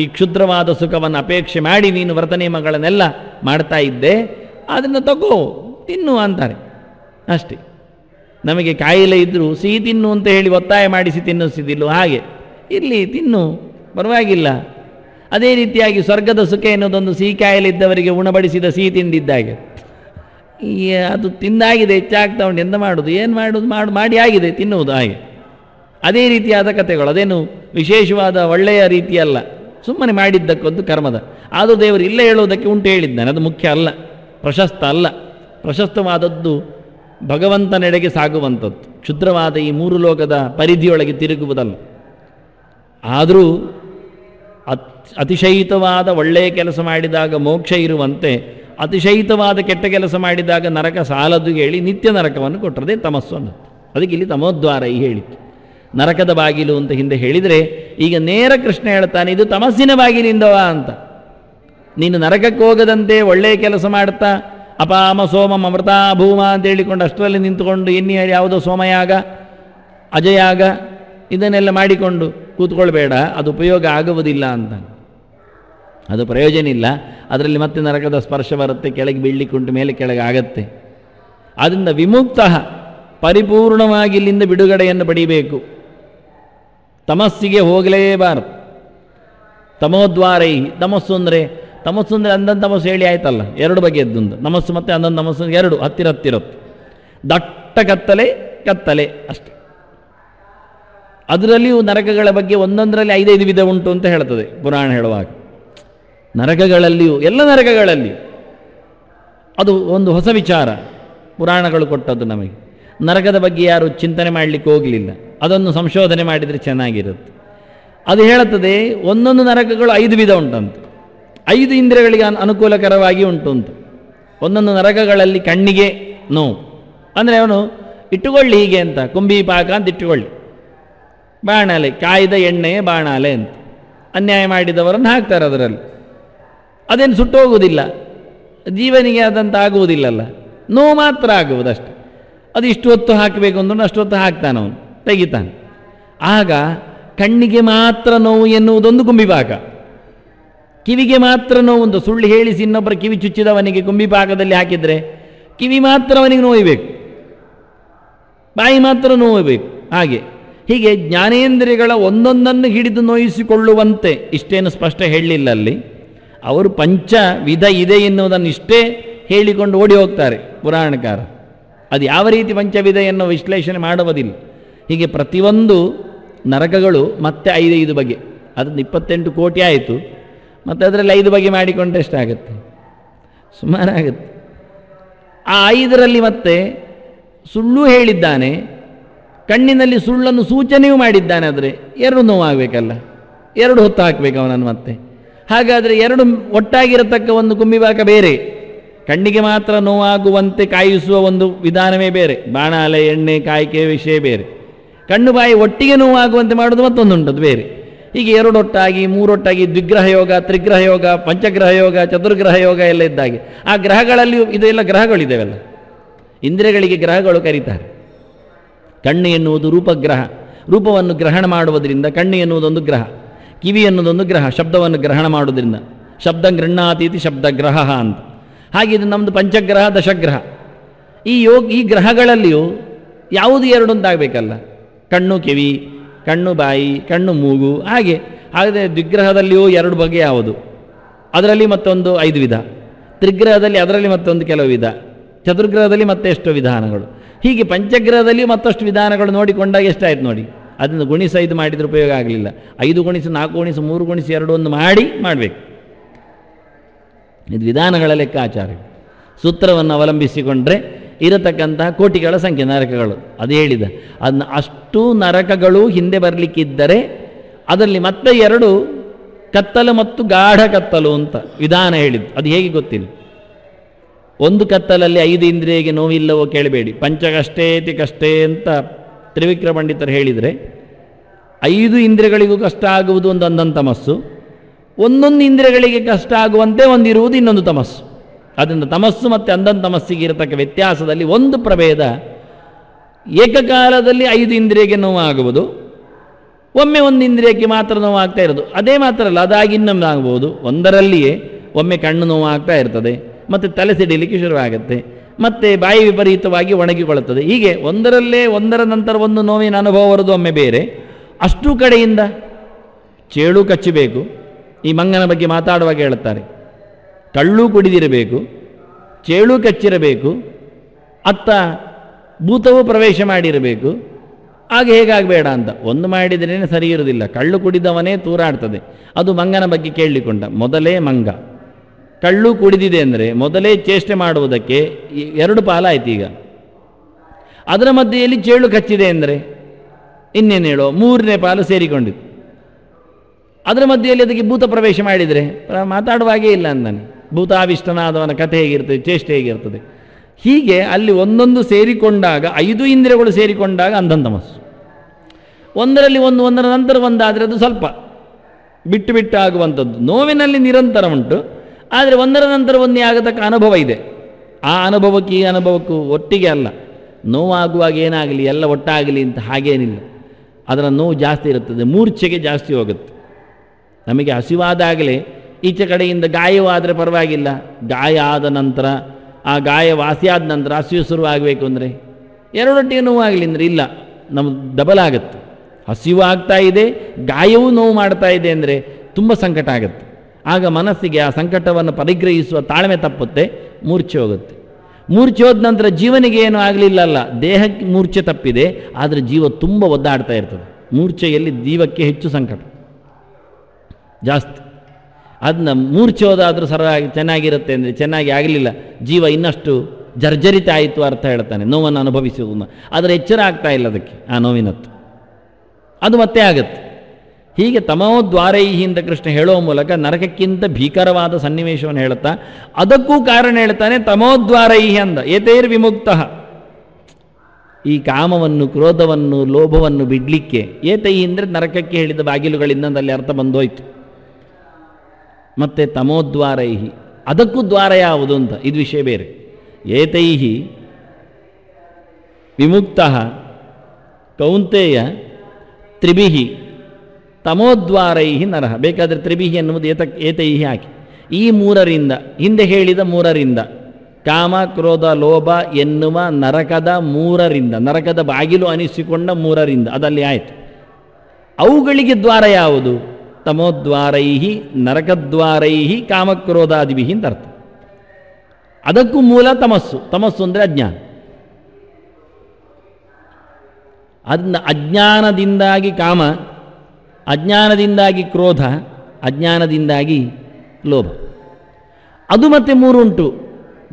ಈ ಕ್ಷುದ್ರವಾದ ಸುಖವನ್ನು ಅಪೇಕ್ಷೆ ಮಾಡಿ ನೀನು ವ್ರತ ನಿಯಮಗಳನ್ನೆಲ್ಲ ಮಾಡ್ತಾ ಇದ್ದೆ ಅದನ್ನು ತಗೋ ತಿನ್ನು ಅಂತಾರೆ ಅಷ್ಟೇ ನಮಗೆ ಕಾಯಿಲೆ ಇದ್ದರೂ ಸಿಹಿ ತಿನ್ನು ಅಂತ ಹೇಳಿ ಒತ್ತಾಯ ಮಾಡಿಸಿ ತಿನ್ನಿಸ್ತಿದ್ದಿಲ್ಲ ಹಾಗೆ ಇಲ್ಲಿ ತಿನ್ನು ಪರವಾಗಿಲ್ಲ ಅದೇ ರೀತಿಯಾಗಿ ಸ್ವರ್ಗದ ಸುಖ ಎನ್ನುವುದೊಂದು ಸಿಹಿ ಕಾಯಿಲೆ ಇದ್ದವರಿಗೆ ಉಣಬಡಿಸಿದ ಸಿಹಿ ತಿಂದಿದ್ದಾಗೆ ಈ ಅದು ತಿಂದಾಗಿದೆ ಹೆಚ್ಚಾಗ್ತಾ ಉಂಟು ಎಂತ ಮಾಡೋದು ಏನು ಮಾಡೋದು ಮಾಡು ಮಾಡಿ ಆಗಿದೆ ತಿನ್ನುವುದು ಹಾಗೆ ಅದೇ ರೀತಿಯಾದ ಕಥೆಗಳು ಅದೇನು ವಿಶೇಷವಾದ ಒಳ್ಳೆಯ ರೀತಿಯಲ್ಲ ಸುಮ್ಮನೆ ಮಾಡಿದ್ದಕ್ಕೊಂದು ಕರ್ಮದ ಆದರೂ ದೇವರು ಇಲ್ಲೇ ಹೇಳುವುದಕ್ಕೆ ಉಂಟು ಹೇಳಿದ್ದಾನೆ ಅದು ಮುಖ್ಯ ಅಲ್ಲ ಪ್ರಶಸ್ತ ಅಲ್ಲ ಪ್ರಶಸ್ತವಾದದ್ದು ಭಗವಂತನೆಡೆಗೆ ಸಾಗುವಂಥದ್ದು ಕ್ಷುದ್ರವಾದ ಈ ಮೂರು ಲೋಕದ ಪರಿಧಿಯೊಳಗೆ ತಿರುಗುವುದಲ್ಲ ಆದರೂ ಅತ್ ಅತಿಶಯಿತವಾದ ಒಳ್ಳೆಯ ಕೆಲಸ ಮಾಡಿದಾಗ ಮೋಕ್ಷ ಇರುವಂತೆ ಅತಿಶಯಿತವಾದ ಕೆಟ್ಟ ಕೆಲಸ ಮಾಡಿದಾಗ ನರಕ ಸಾಲದು ಹೇಳಿ ನಿತ್ಯ ನರಕವನ್ನು ಕೊಟ್ಟರೆ ತಮಸ್ಸು ಅನ್ನೋದು ಅದಕ್ಕೆ ಇಲ್ಲಿ ತಮೋದ್ವಾರ ಈ ಹೇಳಿತ್ತು ನರಕದ ಬಾಗಿಲು ಅಂತ ಹಿಂದೆ ಹೇಳಿದರೆ ಈಗ ನೇರ ಕೃಷ್ಣ ಹೇಳ್ತಾನೆ ಇದು ತಮಸ್ಸಿನ ಬಾಗಿಲಿಂದವಾ ಅಂತ ನೀನು ನರಕಕ್ಕೆ ಹೋಗದಂತೆ ಒಳ್ಳೆಯ ಕೆಲಸ ಮಾಡ್ತಾ ಅಪಾಮ ಸೋಮ ಅಮೃತ ಭೂಮ ಅಂತ ಹೇಳಿಕೊಂಡು ಅಷ್ಟರಲ್ಲಿ ನಿಂತುಕೊಂಡು ಎನ್ನಿಯ ಯಾವುದೋ ಸೋಮಯಾಗ ಅಜಯಾಗ ಇದನ್ನೆಲ್ಲ ಮಾಡಿಕೊಂಡು ಕೂತ್ಕೊಳ್ಬೇಡ ಅದು ಉಪಯೋಗ ಆಗುವುದಿಲ್ಲ ಅಂತ ಅದು ಪ್ರಯೋಜನ ಇಲ್ಲ ಅದರಲ್ಲಿ ಮತ್ತೆ ನರಕದ ಸ್ಪರ್ಶ ಬರುತ್ತೆ ಕೆಳಗೆ ಬೀಳಿಕೊಂಡು ಮೇಲೆ ಕೆಳಗೆ ಆಗತ್ತೆ ಆದ್ದರಿಂದ ವಿಮುಕ್ತ ಪರಿಪೂರ್ಣವಾಗಿ ಇಲ್ಲಿಂದ ಬಿಡುಗಡೆಯನ್ನು ಪಡಿಬೇಕು ತಮಸ್ಸಿಗೆ ಹೋಗಲೇಬಾರದು ತಮೋದ್ವಾರೈ ತಮಸ್ಸು ಅಂದರೆ ತಮಸ್ಸು ಅಂದರೆ ಅಂದನ್ ತಮಸ್ಸು ಹೇಳಿ ಆಯ್ತಲ್ಲ ಎರಡು ಬಗೆಯದ್ದೊಂದು ನಮಸ್ಸು ಮತ್ತು ಅಂದನ್ ತಮಸ್ಸು ಎರಡು ಹತ್ತಿರ ಹತ್ತಿರತ್ತು ದಟ್ಟ ಕತ್ತಲೆ ಕತ್ತಲೆ ಅಷ್ಟೆ ಅದರಲ್ಲಿಯೂ ನರಕಗಳ ಬಗ್ಗೆ ಒಂದೊಂದರಲ್ಲಿ ಐದೈದು ವಿಧ ಉಂಟು ಅಂತ ಹೇಳ್ತದೆ ಪುರಾಣ ಹೇಳುವಾಗ ನರಕಗಳಲ್ಲಿಯೂ ಎಲ್ಲ ನರಕಗಳಲ್ಲಿ ಅದು ಒಂದು ಹೊಸ ವಿಚಾರ ಪುರಾಣಗಳು ಕೊಟ್ಟದ್ದು ನಮಗೆ ನರಕದ ಬಗ್ಗೆ ಯಾರು ಚಿಂತನೆ ಮಾಡಲಿಕ್ಕೆ ಹೋಗಲಿಲ್ಲ ಅದನ್ನು ಸಂಶೋಧನೆ ಮಾಡಿದರೆ ಚೆನ್ನಾಗಿರುತ್ತೆ ಅದು ಹೇಳುತ್ತದೆ ಒಂದೊಂದು ನರಕಗಳು ಐದು ವಿಧ ಉಂಟಂತೆ ಐದು ಇಂದ್ರಿಯಗಳಿಗೆ ಅನುಕೂಲಕರವಾಗಿ ಉಂಟು ಅಂತ ಒಂದೊಂದು ನರಕಗಳಲ್ಲಿ ಕಣ್ಣಿಗೆ ನೋವು ಅಂದರೆ ಅವನು ಇಟ್ಟುಕೊಳ್ಳಿ ಹೀಗೆ ಅಂತ ಕುಂಬಿ ಪಾಕ ಅಂತ ಇಟ್ಟುಕೊಳ್ಳಿ ಬಾಣಾಲೆ ಕಾಯ್ದ ಎಣ್ಣೆ ಬಾಣಾಲೆ ಅಂತ ಅನ್ಯಾಯ ಮಾಡಿದವರನ್ನು ಹಾಕ್ತಾರೆ ಅದರಲ್ಲಿ ಅದೇನು ಹೋಗುವುದಿಲ್ಲ ಜೀವನಿಗೆ ಆದಂತ ಆಗುವುದಿಲ್ಲಲ್ಲ ನೋವು ಮಾತ್ರ ಆಗುವುದಷ್ಟೆ ಅದು ಇಷ್ಟು ಹೊತ್ತು ಹಾಕಬೇಕು ಅಂದ್ರೂ ಅಷ್ಟು ಹೊತ್ತು ಹಾಕ್ತಾನೆ ಅವನು ತೆಗಿತಾನೆ ಆಗ ಕಣ್ಣಿಗೆ ಮಾತ್ರ ನೋವು ಎನ್ನುವುದೊಂದು ಕುಂಬಿಪಾಕ ಕಿವಿಗೆ ಮಾತ್ರ ಒಂದು ಸುಳ್ಳು ಹೇಳಿಸಿ ಇನ್ನೊಬ್ಬರ ಕಿವಿ ಚುಚ್ಚಿದವನಿಗೆ ಗುಂಬಿ ಪಾಕದಲ್ಲಿ ಹಾಕಿದರೆ ಕಿವಿ ಮಾತ್ರ ಅವನಿಗೆ ನೋಯ್ಬೇಕು ಬಾಯಿ ಮಾತ್ರ ನೋಯಬೇಕು ಹಾಗೆ ಹೀಗೆ ಜ್ಞಾನೇಂದ್ರಿಯಗಳ ಒಂದೊಂದನ್ನು ಹಿಡಿದು ನೋಯಿಸಿಕೊಳ್ಳುವಂತೆ ಇಷ್ಟೇನು ಸ್ಪಷ್ಟ ಹೇಳಲಿಲ್ಲ ಅಲ್ಲಿ ಅವರು ಪಂಚ ವಿಧ ಇದೆ ಎನ್ನುವುದನ್ನು ಇಷ್ಟೇ ಹೇಳಿಕೊಂಡು ಓಡಿ ಹೋಗ್ತಾರೆ ಪುರಾಣಕಾರ ಅದು ಯಾವ ರೀತಿ ಪಂಚವಿಧ ಎನ್ನುವ ವಿಶ್ಲೇಷಣೆ ಮಾಡುವುದಿಲ್ಲ ಹೀಗೆ ಪ್ರತಿಯೊಂದು ನರಕಗಳು ಮತ್ತೆ ಐದೈದು ಬಗೆ ಅದನ್ನು ಇಪ್ಪತ್ತೆಂಟು ಕೋಟಿ ಆಯಿತು ಮತ್ತು ಅದರಲ್ಲಿ ಐದು ಬಗೆ ಮಾಡಿಕೊಂಡ್ರೆ ಎಷ್ಟಾಗುತ್ತೆ ಸುಮಾರಾಗುತ್ತೆ ಆ ಐದರಲ್ಲಿ ಮತ್ತೆ ಸುಳ್ಳು ಹೇಳಿದ್ದಾನೆ ಕಣ್ಣಿನಲ್ಲಿ ಸುಳ್ಳನ್ನು ಸೂಚನೆಯೂ ಮಾಡಿದ್ದಾನೆ ಆದರೆ ಎರಡು ನೋವಾಗಬೇಕಲ್ಲ ಎರಡು ಹೊತ್ತು ಹಾಕಬೇಕು ಅವನನ್ನು ಮತ್ತೆ ಹಾಗಾದರೆ ಎರಡು ಒಟ್ಟಾಗಿರತಕ್ಕ ಒಂದು ಕುಂಬಿಭಾಗ ಬೇರೆ ಕಣ್ಣಿಗೆ ಮಾತ್ರ ನೋವಾಗುವಂತೆ ಕಾಯಿಸುವ ಒಂದು ವಿಧಾನವೇ ಬೇರೆ ಬಾಣಾಲೆ ಎಣ್ಣೆ ಕಾಯಕೆಯ ವಿಷಯ ಬೇರೆ ಕಣ್ಣು ಬಾಯಿ ಒಟ್ಟಿಗೆ ನೋವಾಗುವಂತೆ ಮಾಡೋದು ಮತ್ತೊಂದುಂಟದು ಬೇರೆ ಈಗ ಎರಡೊಟ್ಟಾಗಿ ಮೂರೊಟ್ಟಾಗಿ ದ್ವಿಗ್ರಹ ಯೋಗ ತ್ರಿಗ್ರಹ ಯೋಗ ಪಂಚಗ್ರಹ ಯೋಗ ಚತುರ್ಗ್ರಹ ಯೋಗ ಎಲ್ಲ ಇದ್ದಾಗೆ ಆ ಗ್ರಹಗಳಲ್ಲಿ ಇದೆಲ್ಲ ಗ್ರಹಗಳಿದ್ದಾವೆಲ್ಲ ಇಂದ್ರಿಯಗಳಿಗೆ ಗ್ರಹಗಳು ಕರೀತಾರೆ ಕಣ್ಣು ಎನ್ನುವುದು ರೂಪಗ್ರಹ ರೂಪವನ್ನು ಗ್ರಹಣ ಮಾಡುವುದರಿಂದ ಕಣ್ಣು ಎನ್ನುವುದೊಂದು ಗ್ರಹ ಕಿವಿ ಎನ್ನುವುದೊಂದು ಗ್ರಹ ಶಬ್ದವನ್ನು ಗ್ರಹಣ ಮಾಡುವುದರಿಂದ ಶಬ್ದ ಗೃಹಾತೀತಿ ಶಬ್ದ ಗ್ರಹ ಅಂತ ಹಾಗೆ ಇದು ನಮ್ಮದು ಪಂಚಗ್ರಹ ದಶಗ್ರಹ ಈ ಯೋಗ ಈ ಗ್ರಹಗಳಲ್ಲಿಯೂ ಯಾವುದು ಎರಡೊಂದಾಗಬೇಕಲ್ಲ ಕಣ್ಣು ಕಿವಿ ಕಣ್ಣು ಬಾಯಿ ಕಣ್ಣು ಮೂಗು ಹಾಗೆ ಆದರೆ ದ್ವಿಗ್ರಹದಲ್ಲಿಯೂ ಎರಡು ಬಗೆ ಯಾವುದು ಅದರಲ್ಲಿ ಮತ್ತೊಂದು ಐದು ವಿಧ ತ್ರಿಗ್ರಹದಲ್ಲಿ ಅದರಲ್ಲಿ ಮತ್ತೊಂದು ಕೆಲವು ವಿಧ ಚತುರ್ಗ್ರಹದಲ್ಲಿ ಮತ್ತೆ ಎಷ್ಟೋ ವಿಧಾನಗಳು ಹೀಗೆ ಪಂಚಗ್ರಹದಲ್ಲಿ ಮತ್ತಷ್ಟು ವಿಧಾನಗಳು ನೋಡಿಕೊಂಡಾಗ ಎಷ್ಟಾಯ್ತು ನೋಡಿ ಅದನ್ನು ಗುಣಿಸ ಐದು ಮಾಡಿದ್ರೆ ಉಪಯೋಗ ಆಗಲಿಲ್ಲ ಐದು ಗುಣಿಸು ನಾಲ್ಕು ಗುಣಿಸು ಮೂರು ಗುಣಿಸು ಎರಡು ಒಂದು ಮಾಡಿ ಮಾಡಬೇಕು ಇದು ವಿಧಾನಗಳ ಲೆಕ್ಕಾಚಾರ ಸೂತ್ರವನ್ನು ಅವಲಂಬಿಸಿಕೊಂಡ್ರೆ ಇರತಕ್ಕಂತಹ ಕೋಟಿಗಳ ಸಂಖ್ಯೆ ನರಕಗಳು ಅದು ಹೇಳಿದ ಅದನ್ನ ಅಷ್ಟು ನರಕಗಳು ಹಿಂದೆ ಬರಲಿಕ್ಕಿದ್ದರೆ ಅದರಲ್ಲಿ ಮತ್ತೆ ಎರಡು ಕತ್ತಲು ಮತ್ತು ಗಾಢ ಕತ್ತಲು ಅಂತ ವಿಧಾನ ಹೇಳಿದ್ದು ಅದು ಹೇಗೆ ಗೊತ್ತಿಲ್ಲ ಒಂದು ಕತ್ತಲಲ್ಲಿ ಐದು ಇಂದ್ರಿಯಗೆ ನೋವಿಲ್ಲವೋ ಕೇಳಬೇಡಿ ಪಂಚಕಷ್ಟೇತಿ ಕಷ್ಟೇ ಅಂತ ತ್ರಿವಿಕ್ರ ಪಂಡಿತರು ಹೇಳಿದರೆ ಐದು ಇಂದ್ರಿಯಗಳಿಗೂ ಕಷ್ಟ ಆಗುವುದು ಒಂದೊಂದೊಂದು ತಮಸ್ಸು ಒಂದೊಂದು ಇಂದ್ರಿಯಗಳಿಗೆ ಕಷ್ಟ ಆಗುವಂತೆ ಒಂದಿರುವುದು ಇನ್ನೊಂದು ತಮಸ್ಸು ಅದರಿಂದ ತಮಸ್ಸು ಮತ್ತು ಅಂಧನ್ ತಮಸ್ಸಿಗೆ ಇರತಕ್ಕ ವ್ಯತ್ಯಾಸದಲ್ಲಿ ಒಂದು ಪ್ರಭೇದ ಏಕಕಾಲದಲ್ಲಿ ಐದು ಇಂದ್ರಿಯಕ್ಕೆ ನೋವಾಗುವುದು ಒಮ್ಮೆ ಒಂದು ಇಂದ್ರಿಯಕ್ಕೆ ಮಾತ್ರ ನೋವಾಗ್ತಾ ಇರೋದು ಅದೇ ಮಾತ್ರ ಅಲ್ಲ ಅದಾಗಿ ಇನ್ನೊಮ್ಮೆ ಆಗ್ಬೋದು ಒಂದರಲ್ಲಿಯೇ ಒಮ್ಮೆ ಕಣ್ಣು ಆಗ್ತಾ ಇರ್ತದೆ ಮತ್ತು ತಲೆ ಸಿಡಿಲಿಕ್ಕೆ ಶುರುವಾಗುತ್ತೆ ಮತ್ತೆ ಬಾಯಿ ವಿಪರೀತವಾಗಿ ಒಣಗಿಕೊಳ್ಳುತ್ತದೆ ಹೀಗೆ ಒಂದರಲ್ಲೇ ಒಂದರ ನಂತರ ಒಂದು ನೋವಿನ ಅನುಭವ ಬರೋದು ಒಮ್ಮೆ ಬೇರೆ ಅಷ್ಟು ಕಡೆಯಿಂದ ಚೇಳು ಕಚ್ಚಬೇಕು ಈ ಮಂಗನ ಬಗ್ಗೆ ಮಾತಾಡುವಾಗ ಹೇಳುತ್ತಾರೆ ಕಳ್ಳು ಕುಡಿದಿರಬೇಕು ಚೇಳು ಕಚ್ಚಿರಬೇಕು ಅತ್ತ ಭೂತವು ಪ್ರವೇಶ ಮಾಡಿರಬೇಕು ಆಗ ಹೇಗಾಗಬೇಡ ಅಂತ ಒಂದು ಮಾಡಿದ್ರೇ ಸರಿ ಇರುವುದಿಲ್ಲ ಕಳ್ಳು ಕುಡಿದವನೇ ತೂರಾಡ್ತದೆ ಅದು ಮಂಗನ ಬಗ್ಗೆ ಕೇಳಿಕೊಂಡ ಮೊದಲೇ ಮಂಗ ಕಳ್ಳು ಕುಡಿದಿದೆ ಅಂದರೆ ಮೊದಲೇ ಚೇಷ್ಟೆ ಮಾಡುವುದಕ್ಕೆ ಎರಡು ಆಯ್ತು ಈಗ ಅದರ ಮಧ್ಯೆಯಲ್ಲಿ ಚೇಳು ಕಚ್ಚಿದೆ ಅಂದರೆ ಇನ್ನೇನು ಹೇಳೋ ಮೂರನೇ ಪಾಲು ಸೇರಿಕೊಂಡಿತ್ತು ಅದರ ಮಧ್ಯೆಯಲ್ಲಿ ಅದಕ್ಕೆ ಭೂತ ಪ್ರವೇಶ ಮಾಡಿದರೆ ಮಾತಾಡುವಾಗೇ ಇಲ್ಲ ಅಂದಾನೆ ಭೂತಾವಿಷ್ಟನಾದವನ ಕಥೆ ಹೇಗಿರ್ತದೆ ಚೇಷ್ಟೆ ಹೇಗಿರ್ತದೆ ಹೀಗೆ ಅಲ್ಲಿ ಒಂದೊಂದು ಸೇರಿಕೊಂಡಾಗ ಐದು ಇಂದ್ರಿಯಗಳು ಸೇರಿಕೊಂಡಾಗ ಅಂಧನ್ ಒಂದರಲ್ಲಿ ಒಂದು ಒಂದರ ನಂತರ ಒಂದಾದರೆ ಅದು ಸ್ವಲ್ಪ ಬಿಟ್ಟು ಬಿಟ್ಟು ಆಗುವಂಥದ್ದು ನೋವಿನಲ್ಲಿ ನಿರಂತರ ಉಂಟು ಆದರೆ ಒಂದರ ನಂತರ ಒಂದೇ ಆಗತಕ್ಕ ಅನುಭವ ಇದೆ ಆ ಅನುಭವಕ್ಕೆ ಈ ಅನುಭವಕ್ಕೂ ಒಟ್ಟಿಗೆ ಅಲ್ಲ ನೋವಾಗುವಾಗ ಏನಾಗಲಿ ಎಲ್ಲ ಒಟ್ಟಾಗಲಿ ಅಂತ ಹಾಗೇನಿಲ್ಲ ಅದರ ನೋವು ಜಾಸ್ತಿ ಇರುತ್ತದೆ ಮೂರ್ಛೆಗೆ ಜಾಸ್ತಿ ಹೋಗುತ್ತೆ ನಮಗೆ ಹಸಿವಾದಾಗಲೇ ಈಚೆ ಕಡೆಯಿಂದ ಗಾಯವಾದರೆ ಪರವಾಗಿಲ್ಲ ಗಾಯ ಆದ ನಂತರ ಆ ಗಾಯ ವಾಸಿಯಾದ ನಂತರ ಹಸಿವು ಶುರುವಾಗಬೇಕು ಅಂದರೆ ಎರಡೊಟ್ಟಿಗೆ ನೋವಾಗಲಿ ಅಂದರೆ ಇಲ್ಲ ನಮ್ಮ ಡಬಲ್ ಆಗುತ್ತೆ ಹಸಿವು ಆಗ್ತಾ ಇದೆ ಗಾಯವೂ ನೋವು ಮಾಡ್ತಾ ಇದೆ ಅಂದರೆ ತುಂಬ ಸಂಕಟ ಆಗುತ್ತೆ ಆಗ ಮನಸ್ಸಿಗೆ ಆ ಸಂಕಟವನ್ನು ಪರಿಗ್ರಹಿಸುವ ತಾಳ್ಮೆ ತಪ್ಪುತ್ತೆ ಮೂರ್ಛೆ ಹೋಗುತ್ತೆ ಮೂರ್ಛೆ ಹೋದ ನಂತರ ಜೀವನಿಗೆ ಏನು ಅಲ್ಲ ದೇಹಕ್ಕೆ ಮೂರ್ಛೆ ತಪ್ಪಿದೆ ಆದರೆ ಜೀವ ತುಂಬ ಒದ್ದಾಡ್ತಾ ಇರ್ತದೆ ಮೂರ್ಛೆಯಲ್ಲಿ ಜೀವಕ್ಕೆ ಹೆಚ್ಚು ಸಂಕಟ ಜಾಸ್ತಿ ಅದನ್ನ ಮೂರ್ಛೋದಾದರೂ ಸರ ಚೆನ್ನಾಗಿರುತ್ತೆ ಅಂದರೆ ಚೆನ್ನಾಗಿ ಆಗಲಿಲ್ಲ ಜೀವ ಇನ್ನಷ್ಟು ಜರ್ಜರಿತ ಆಯಿತು ಅರ್ಥ ಹೇಳ್ತಾನೆ ನೋವನ್ನು ಅನುಭವಿಸುವುದು ಆದರೆ ಎಚ್ಚರ ಆಗ್ತಾ ಇಲ್ಲ ಅದಕ್ಕೆ ಆ ನೋವಿನತ್ತು ಅದು ಮತ್ತೆ ಆಗುತ್ತೆ ಹೀಗೆ ತಮೋದ್ವಾರೈಹಿ ಅಂತ ಕೃಷ್ಣ ಹೇಳುವ ಮೂಲಕ ನರಕಕ್ಕಿಂತ ಭೀಕರವಾದ ಸನ್ನಿವೇಶವನ್ನು ಹೇಳುತ್ತಾ ಅದಕ್ಕೂ ಕಾರಣ ಹೇಳ್ತಾನೆ ತಮೋದ್ವಾರೈಹಿ ಅಂದ ಏತೇರ್ ವಿಮುಕ್ತ ಈ ಕಾಮವನ್ನು ಕ್ರೋಧವನ್ನು ಲೋಭವನ್ನು ಬಿಡಲಿಕ್ಕೆ ಏತೈ ಅಂದರೆ ನರಕಕ್ಕೆ ಹೇಳಿದ ಬಾಗಿಲುಗಳಿಂದ ಅಲ್ಲಿ ಅರ್ಥ ಬಂದೋಯ್ತು ಮತ್ತು ತಮೋದ್ವಾರೈಹಿ ಅದಕ್ಕೂ ದ್ವಾರ ಯಾವುದು ಅಂತ ಇದು ವಿಷಯ ಬೇರೆ ಏತೈಹಿ ವಿಮುಕ್ತ ಕೌಂತೆಯ ತ್ರಿಬಿಹಿ ತಮೋದ್ವಾರೈಹಿ ನರಹ ಬೇಕಾದರೆ ತ್ರಿಬಿಹಿ ಎನ್ನುವುದು ಏತ ಏತೈಹಿ ಹಾಕಿ ಈ ಮೂರರಿಂದ ಹಿಂದೆ ಹೇಳಿದ ಮೂರರಿಂದ ಕಾಮ ಕ್ರೋಧ ಲೋಭ ಎನ್ನುವ ನರಕದ ಮೂರರಿಂದ ನರಕದ ಬಾಗಿಲು ಅನಿಸಿಕೊಂಡ ಮೂರರಿಂದ ಅದಲ್ಲಿ ಆಯಿತು ಅವುಗಳಿಗೆ ದ್ವಾರ ಯಾವುದು ತಮೋದ್ವಾರೈಹಿ ನರಕದ್ವಾರೈಹಿ ಕಾಮಕ್ರೋಧಾದಿಭಿ ಅಂತ ಅರ್ಥ ಅದಕ್ಕೂ ಮೂಲ ತಮಸ್ಸು ತಮಸ್ಸು ಅಂದರೆ ಅಜ್ಞಾನ ಅದನ್ನ ಅಜ್ಞಾನದಿಂದಾಗಿ ಕಾಮ ಅಜ್ಞಾನದಿಂದಾಗಿ ಕ್ರೋಧ ಅಜ್ಞಾನದಿಂದಾಗಿ ಲೋಭ ಅದು ಮತ್ತೆ ಮೂರು ಉಂಟು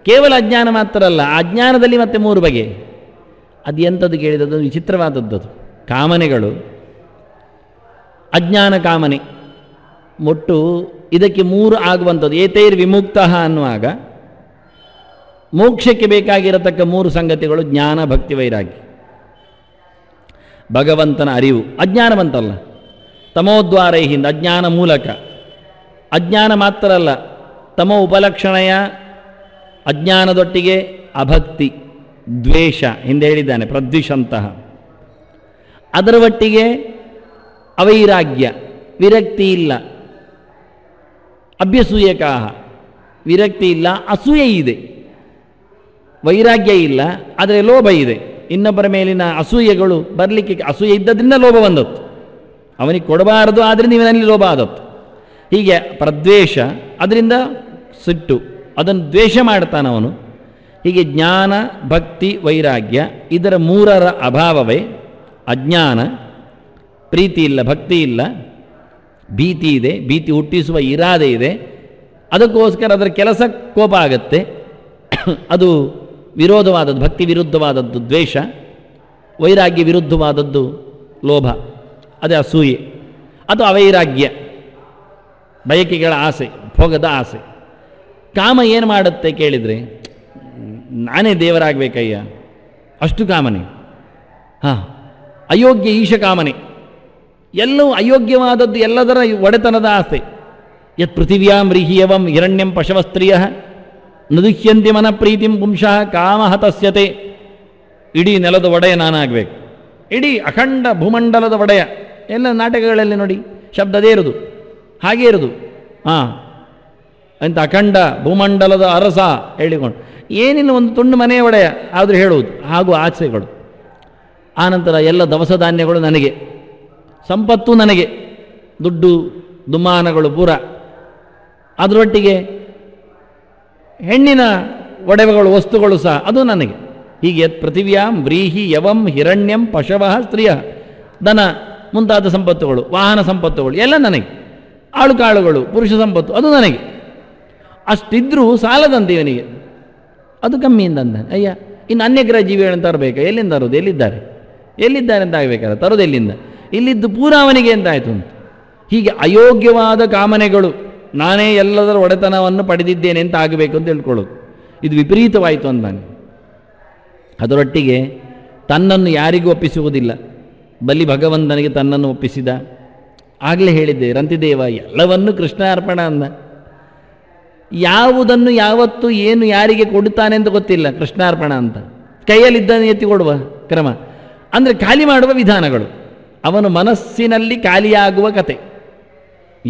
ಕೇವಲ ಅಜ್ಞಾನ ಮಾತ್ರ ಅಲ್ಲ ಅಜ್ಞಾನದಲ್ಲಿ ಮತ್ತೆ ಮೂರು ಬಗೆ ಅದು ಎಂಥದ್ದು ಕೇಳಿದದ್ದು ವಿಚಿತ್ರವಾದದ್ದು ಕಾಮನೆಗಳು ಅಜ್ಞಾನ ಕಾಮನೆ ಮೊಟ್ಟು ಇದಕ್ಕೆ ಮೂರು ಆಗುವಂಥದ್ದು ಏತೈರ್ ವಿಮುಕ್ತ ಅನ್ನುವಾಗ ಮೋಕ್ಷಕ್ಕೆ ಬೇಕಾಗಿರತಕ್ಕ ಮೂರು ಸಂಗತಿಗಳು ಜ್ಞಾನ ಭಕ್ತಿ ವೈರಾಗ್ಯ ಭಗವಂತನ ಅರಿವು ಅಜ್ಞಾನವಂತಲ್ಲ ತಮೋದ್ವಾರೈಹಿಂದ ಅಜ್ಞಾನ ಮೂಲಕ ಅಜ್ಞಾನ ಮಾತ್ರ ಅಲ್ಲ ತಮೋ ಉಪಲಕ್ಷಣೆಯ ಅಜ್ಞಾನದೊಟ್ಟಿಗೆ ಅಭಕ್ತಿ ದ್ವೇಷ ಹಿಂದೆ ಹೇಳಿದ್ದಾನೆ ಪ್ರದ್ವಿಷಂತಹ ಅದರ ಒಟ್ಟಿಗೆ ಅವೈರಾಗ್ಯ ವಿರಕ್ತಿ ಇಲ್ಲ ಅಭ್ಯಸೂಯಕಾಹ ವಿರಕ್ತಿ ಇಲ್ಲ ಅಸೂಯೆ ಇದೆ ವೈರಾಗ್ಯ ಇಲ್ಲ ಆದರೆ ಲೋಭ ಇದೆ ಇನ್ನೊಬ್ಬರ ಮೇಲಿನ ಅಸೂಯೆಗಳು ಬರಲಿಕ್ಕೆ ಅಸೂಯೆ ಇದ್ದದ್ರಿಂದ ಲೋಭ ಬಂದತ್ತು ಅವನಿಗೆ ಕೊಡಬಾರದು ಆದರೆ ಇವನಲ್ಲಿ ಲೋಭ ಆದತ್ತು ಹೀಗೆ ಪ್ರದ್ವೇಷ ಅದರಿಂದ ಸಿಟ್ಟು ಅದನ್ನು ದ್ವೇಷ ಮಾಡ್ತಾನವನು ಹೀಗೆ ಜ್ಞಾನ ಭಕ್ತಿ ವೈರಾಗ್ಯ ಇದರ ಮೂರರ ಅಭಾವವೇ ಅಜ್ಞಾನ ಪ್ರೀತಿ ಇಲ್ಲ ಭಕ್ತಿ ಇಲ್ಲ ಭೀತಿ ಇದೆ ಭೀತಿ ಹುಟ್ಟಿಸುವ ಇರಾದೆ ಇದೆ ಅದಕ್ಕೋಸ್ಕರ ಅದರ ಕೆಲಸ ಕೋಪ ಆಗತ್ತೆ ಅದು ವಿರೋಧವಾದದ್ದು ಭಕ್ತಿ ವಿರುದ್ಧವಾದದ್ದು ದ್ವೇಷ ವೈರಾಗ್ಯ ವಿರುದ್ಧವಾದದ್ದು ಲೋಭ ಅದೇ ಅಸೂಯೆ ಅದು ಅವೈರಾಗ್ಯ ಬಯಕೆಗಳ ಆಸೆ ಭೋಗದ ಆಸೆ ಕಾಮ ಏನು ಮಾಡುತ್ತೆ ಕೇಳಿದರೆ ನಾನೇ ದೇವರಾಗಬೇಕಯ್ಯ ಅಷ್ಟು ಕಾಮನೆ ಹಾಂ ಅಯೋಗ್ಯ ಈಶ ಕಾಮನೆ ಎಲ್ಲವೂ ಅಯೋಗ್ಯವಾದದ್ದು ಎಲ್ಲದರ ಒಡೆತನದ ಆಸೆ ಯತ್ ಪೃಥಿವ್ಯಾಂ ರಿಹಿಯವಂ ಹಿರಣ್ಯಂ ಪಶವಸ್ತ್ರೀಯ ನದುಹ್ಯಂತಿ ಮನ ಪ್ರೀತಿಂ ಪುಂಶಃ ಕಾಮಹತಸ್ಯತೆ ಇಡೀ ನೆಲದ ಒಡೆಯ ನಾನಾಗಬೇಕು ಇಡೀ ಅಖಂಡ ಭೂಮಂಡಲದ ಒಡೆಯ ಎಲ್ಲ ನಾಟಕಗಳಲ್ಲಿ ನೋಡಿ ಶಬ್ದದೇ ಇರುವುದು ಹಾಗೇ ಇರುವುದು ಹಾಂ ಅಂತ ಅಖಂಡ ಭೂಮಂಡಲದ ಅರಸ ಹೇಳಿಕೊಂಡು ಏನಿಲ್ಲ ಒಂದು ತುಂಡು ಮನೆಯ ಒಡೆಯ ಆದರೂ ಹೇಳುವುದು ಹಾಗೂ ಆಸೆಗಳು ಆನಂತರ ಎಲ್ಲ ದವಸ ಧಾನ್ಯಗಳು ನನಗೆ ಸಂಪತ್ತು ನನಗೆ ದುಡ್ಡು ದುಮಾನಗಳು ಪೂರ ಅದರೊಟ್ಟಿಗೆ ಹೆಣ್ಣಿನ ಒಡವೆಗಳು ವಸ್ತುಗಳು ಸಹ ಅದು ನನಗೆ ಹೀಗೆ ಪೃಥಿವ್ಯಾಂ ವ್ರೀಹಿ ಯವಂ ಹಿರಣ್ಯಂ ಪಶವಃ ಸ್ತ್ರೀಯ ದನ ಮುಂತಾದ ಸಂಪತ್ತುಗಳು ವಾಹನ ಸಂಪತ್ತುಗಳು ಎಲ್ಲ ನನಗೆ ಆಳು ಕಾಳುಗಳು ಪುರುಷ ಸಂಪತ್ತು ಅದು ನನಗೆ ಅಷ್ಟಿದ್ರೂ ಸಾಲದಂತೆ ಇವನಿಗೆ ಅದು ಕಮ್ಮಿಯಿಂದ ಅಂದ ಅಯ್ಯ ಇನ್ನು ಅನ್ಯಗ್ರಹ ಜೀವಿಗಳನ್ನು ತರಬೇಕು ಎಲ್ಲಿಂದ ತರೋದು ಎಲ್ಲಿದ್ದಾರೆ ಎಲ್ಲಿದ್ದಾರೆ ಅಂತ ಆಗಬೇಕಾದ್ರೆ ತರೋದು ಎಲ್ಲಿಂದ ಇಲ್ಲಿದ್ದು ಪೂರ ಅವನಿಗೆ ಎಂತಾಯಿತು ಅಂತ ಹೀಗೆ ಅಯೋಗ್ಯವಾದ ಕಾಮನೆಗಳು ನಾನೇ ಎಲ್ಲದರ ಒಡೆತನವನ್ನು ಪಡೆದಿದ್ದೇನೆ ಅಂತ ಆಗಬೇಕು ಅಂತ ಹೇಳ್ಕೊಳ್ಳೋದು ಇದು ವಿಪರೀತವಾಯಿತು ಅಂತಾನೆ ಅದರೊಟ್ಟಿಗೆ ತನ್ನನ್ನು ಯಾರಿಗೂ ಒಪ್ಪಿಸುವುದಿಲ್ಲ ಬಲಿ ಭಗವಂತನಿಗೆ ತನ್ನನ್ನು ಒಪ್ಪಿಸಿದ ಆಗಲೇ ಹೇಳಿದ್ದೆ ರಂತಿದೇವ ಎಲ್ಲವನ್ನೂ ಕೃಷ್ಣ ಅರ್ಪಣ ಅಂದ ಯಾವುದನ್ನು ಯಾವತ್ತು ಏನು ಯಾರಿಗೆ ಕೊಡುತ್ತಾನೆ ಅಂತ ಗೊತ್ತಿಲ್ಲ ಕೃಷ್ಣಾರ್ಪಣ ಅಂತ ಕೈಯಲ್ಲಿದ್ದಾನೆ ಎತ್ತಿ ಕೊಡುವ ಕ್ರಮ ಅಂದರೆ ಖಾಲಿ ಮಾಡುವ ವಿಧಾನಗಳು ಅವನು ಮನಸ್ಸಿನಲ್ಲಿ ಖಾಲಿಯಾಗುವ ಕತೆ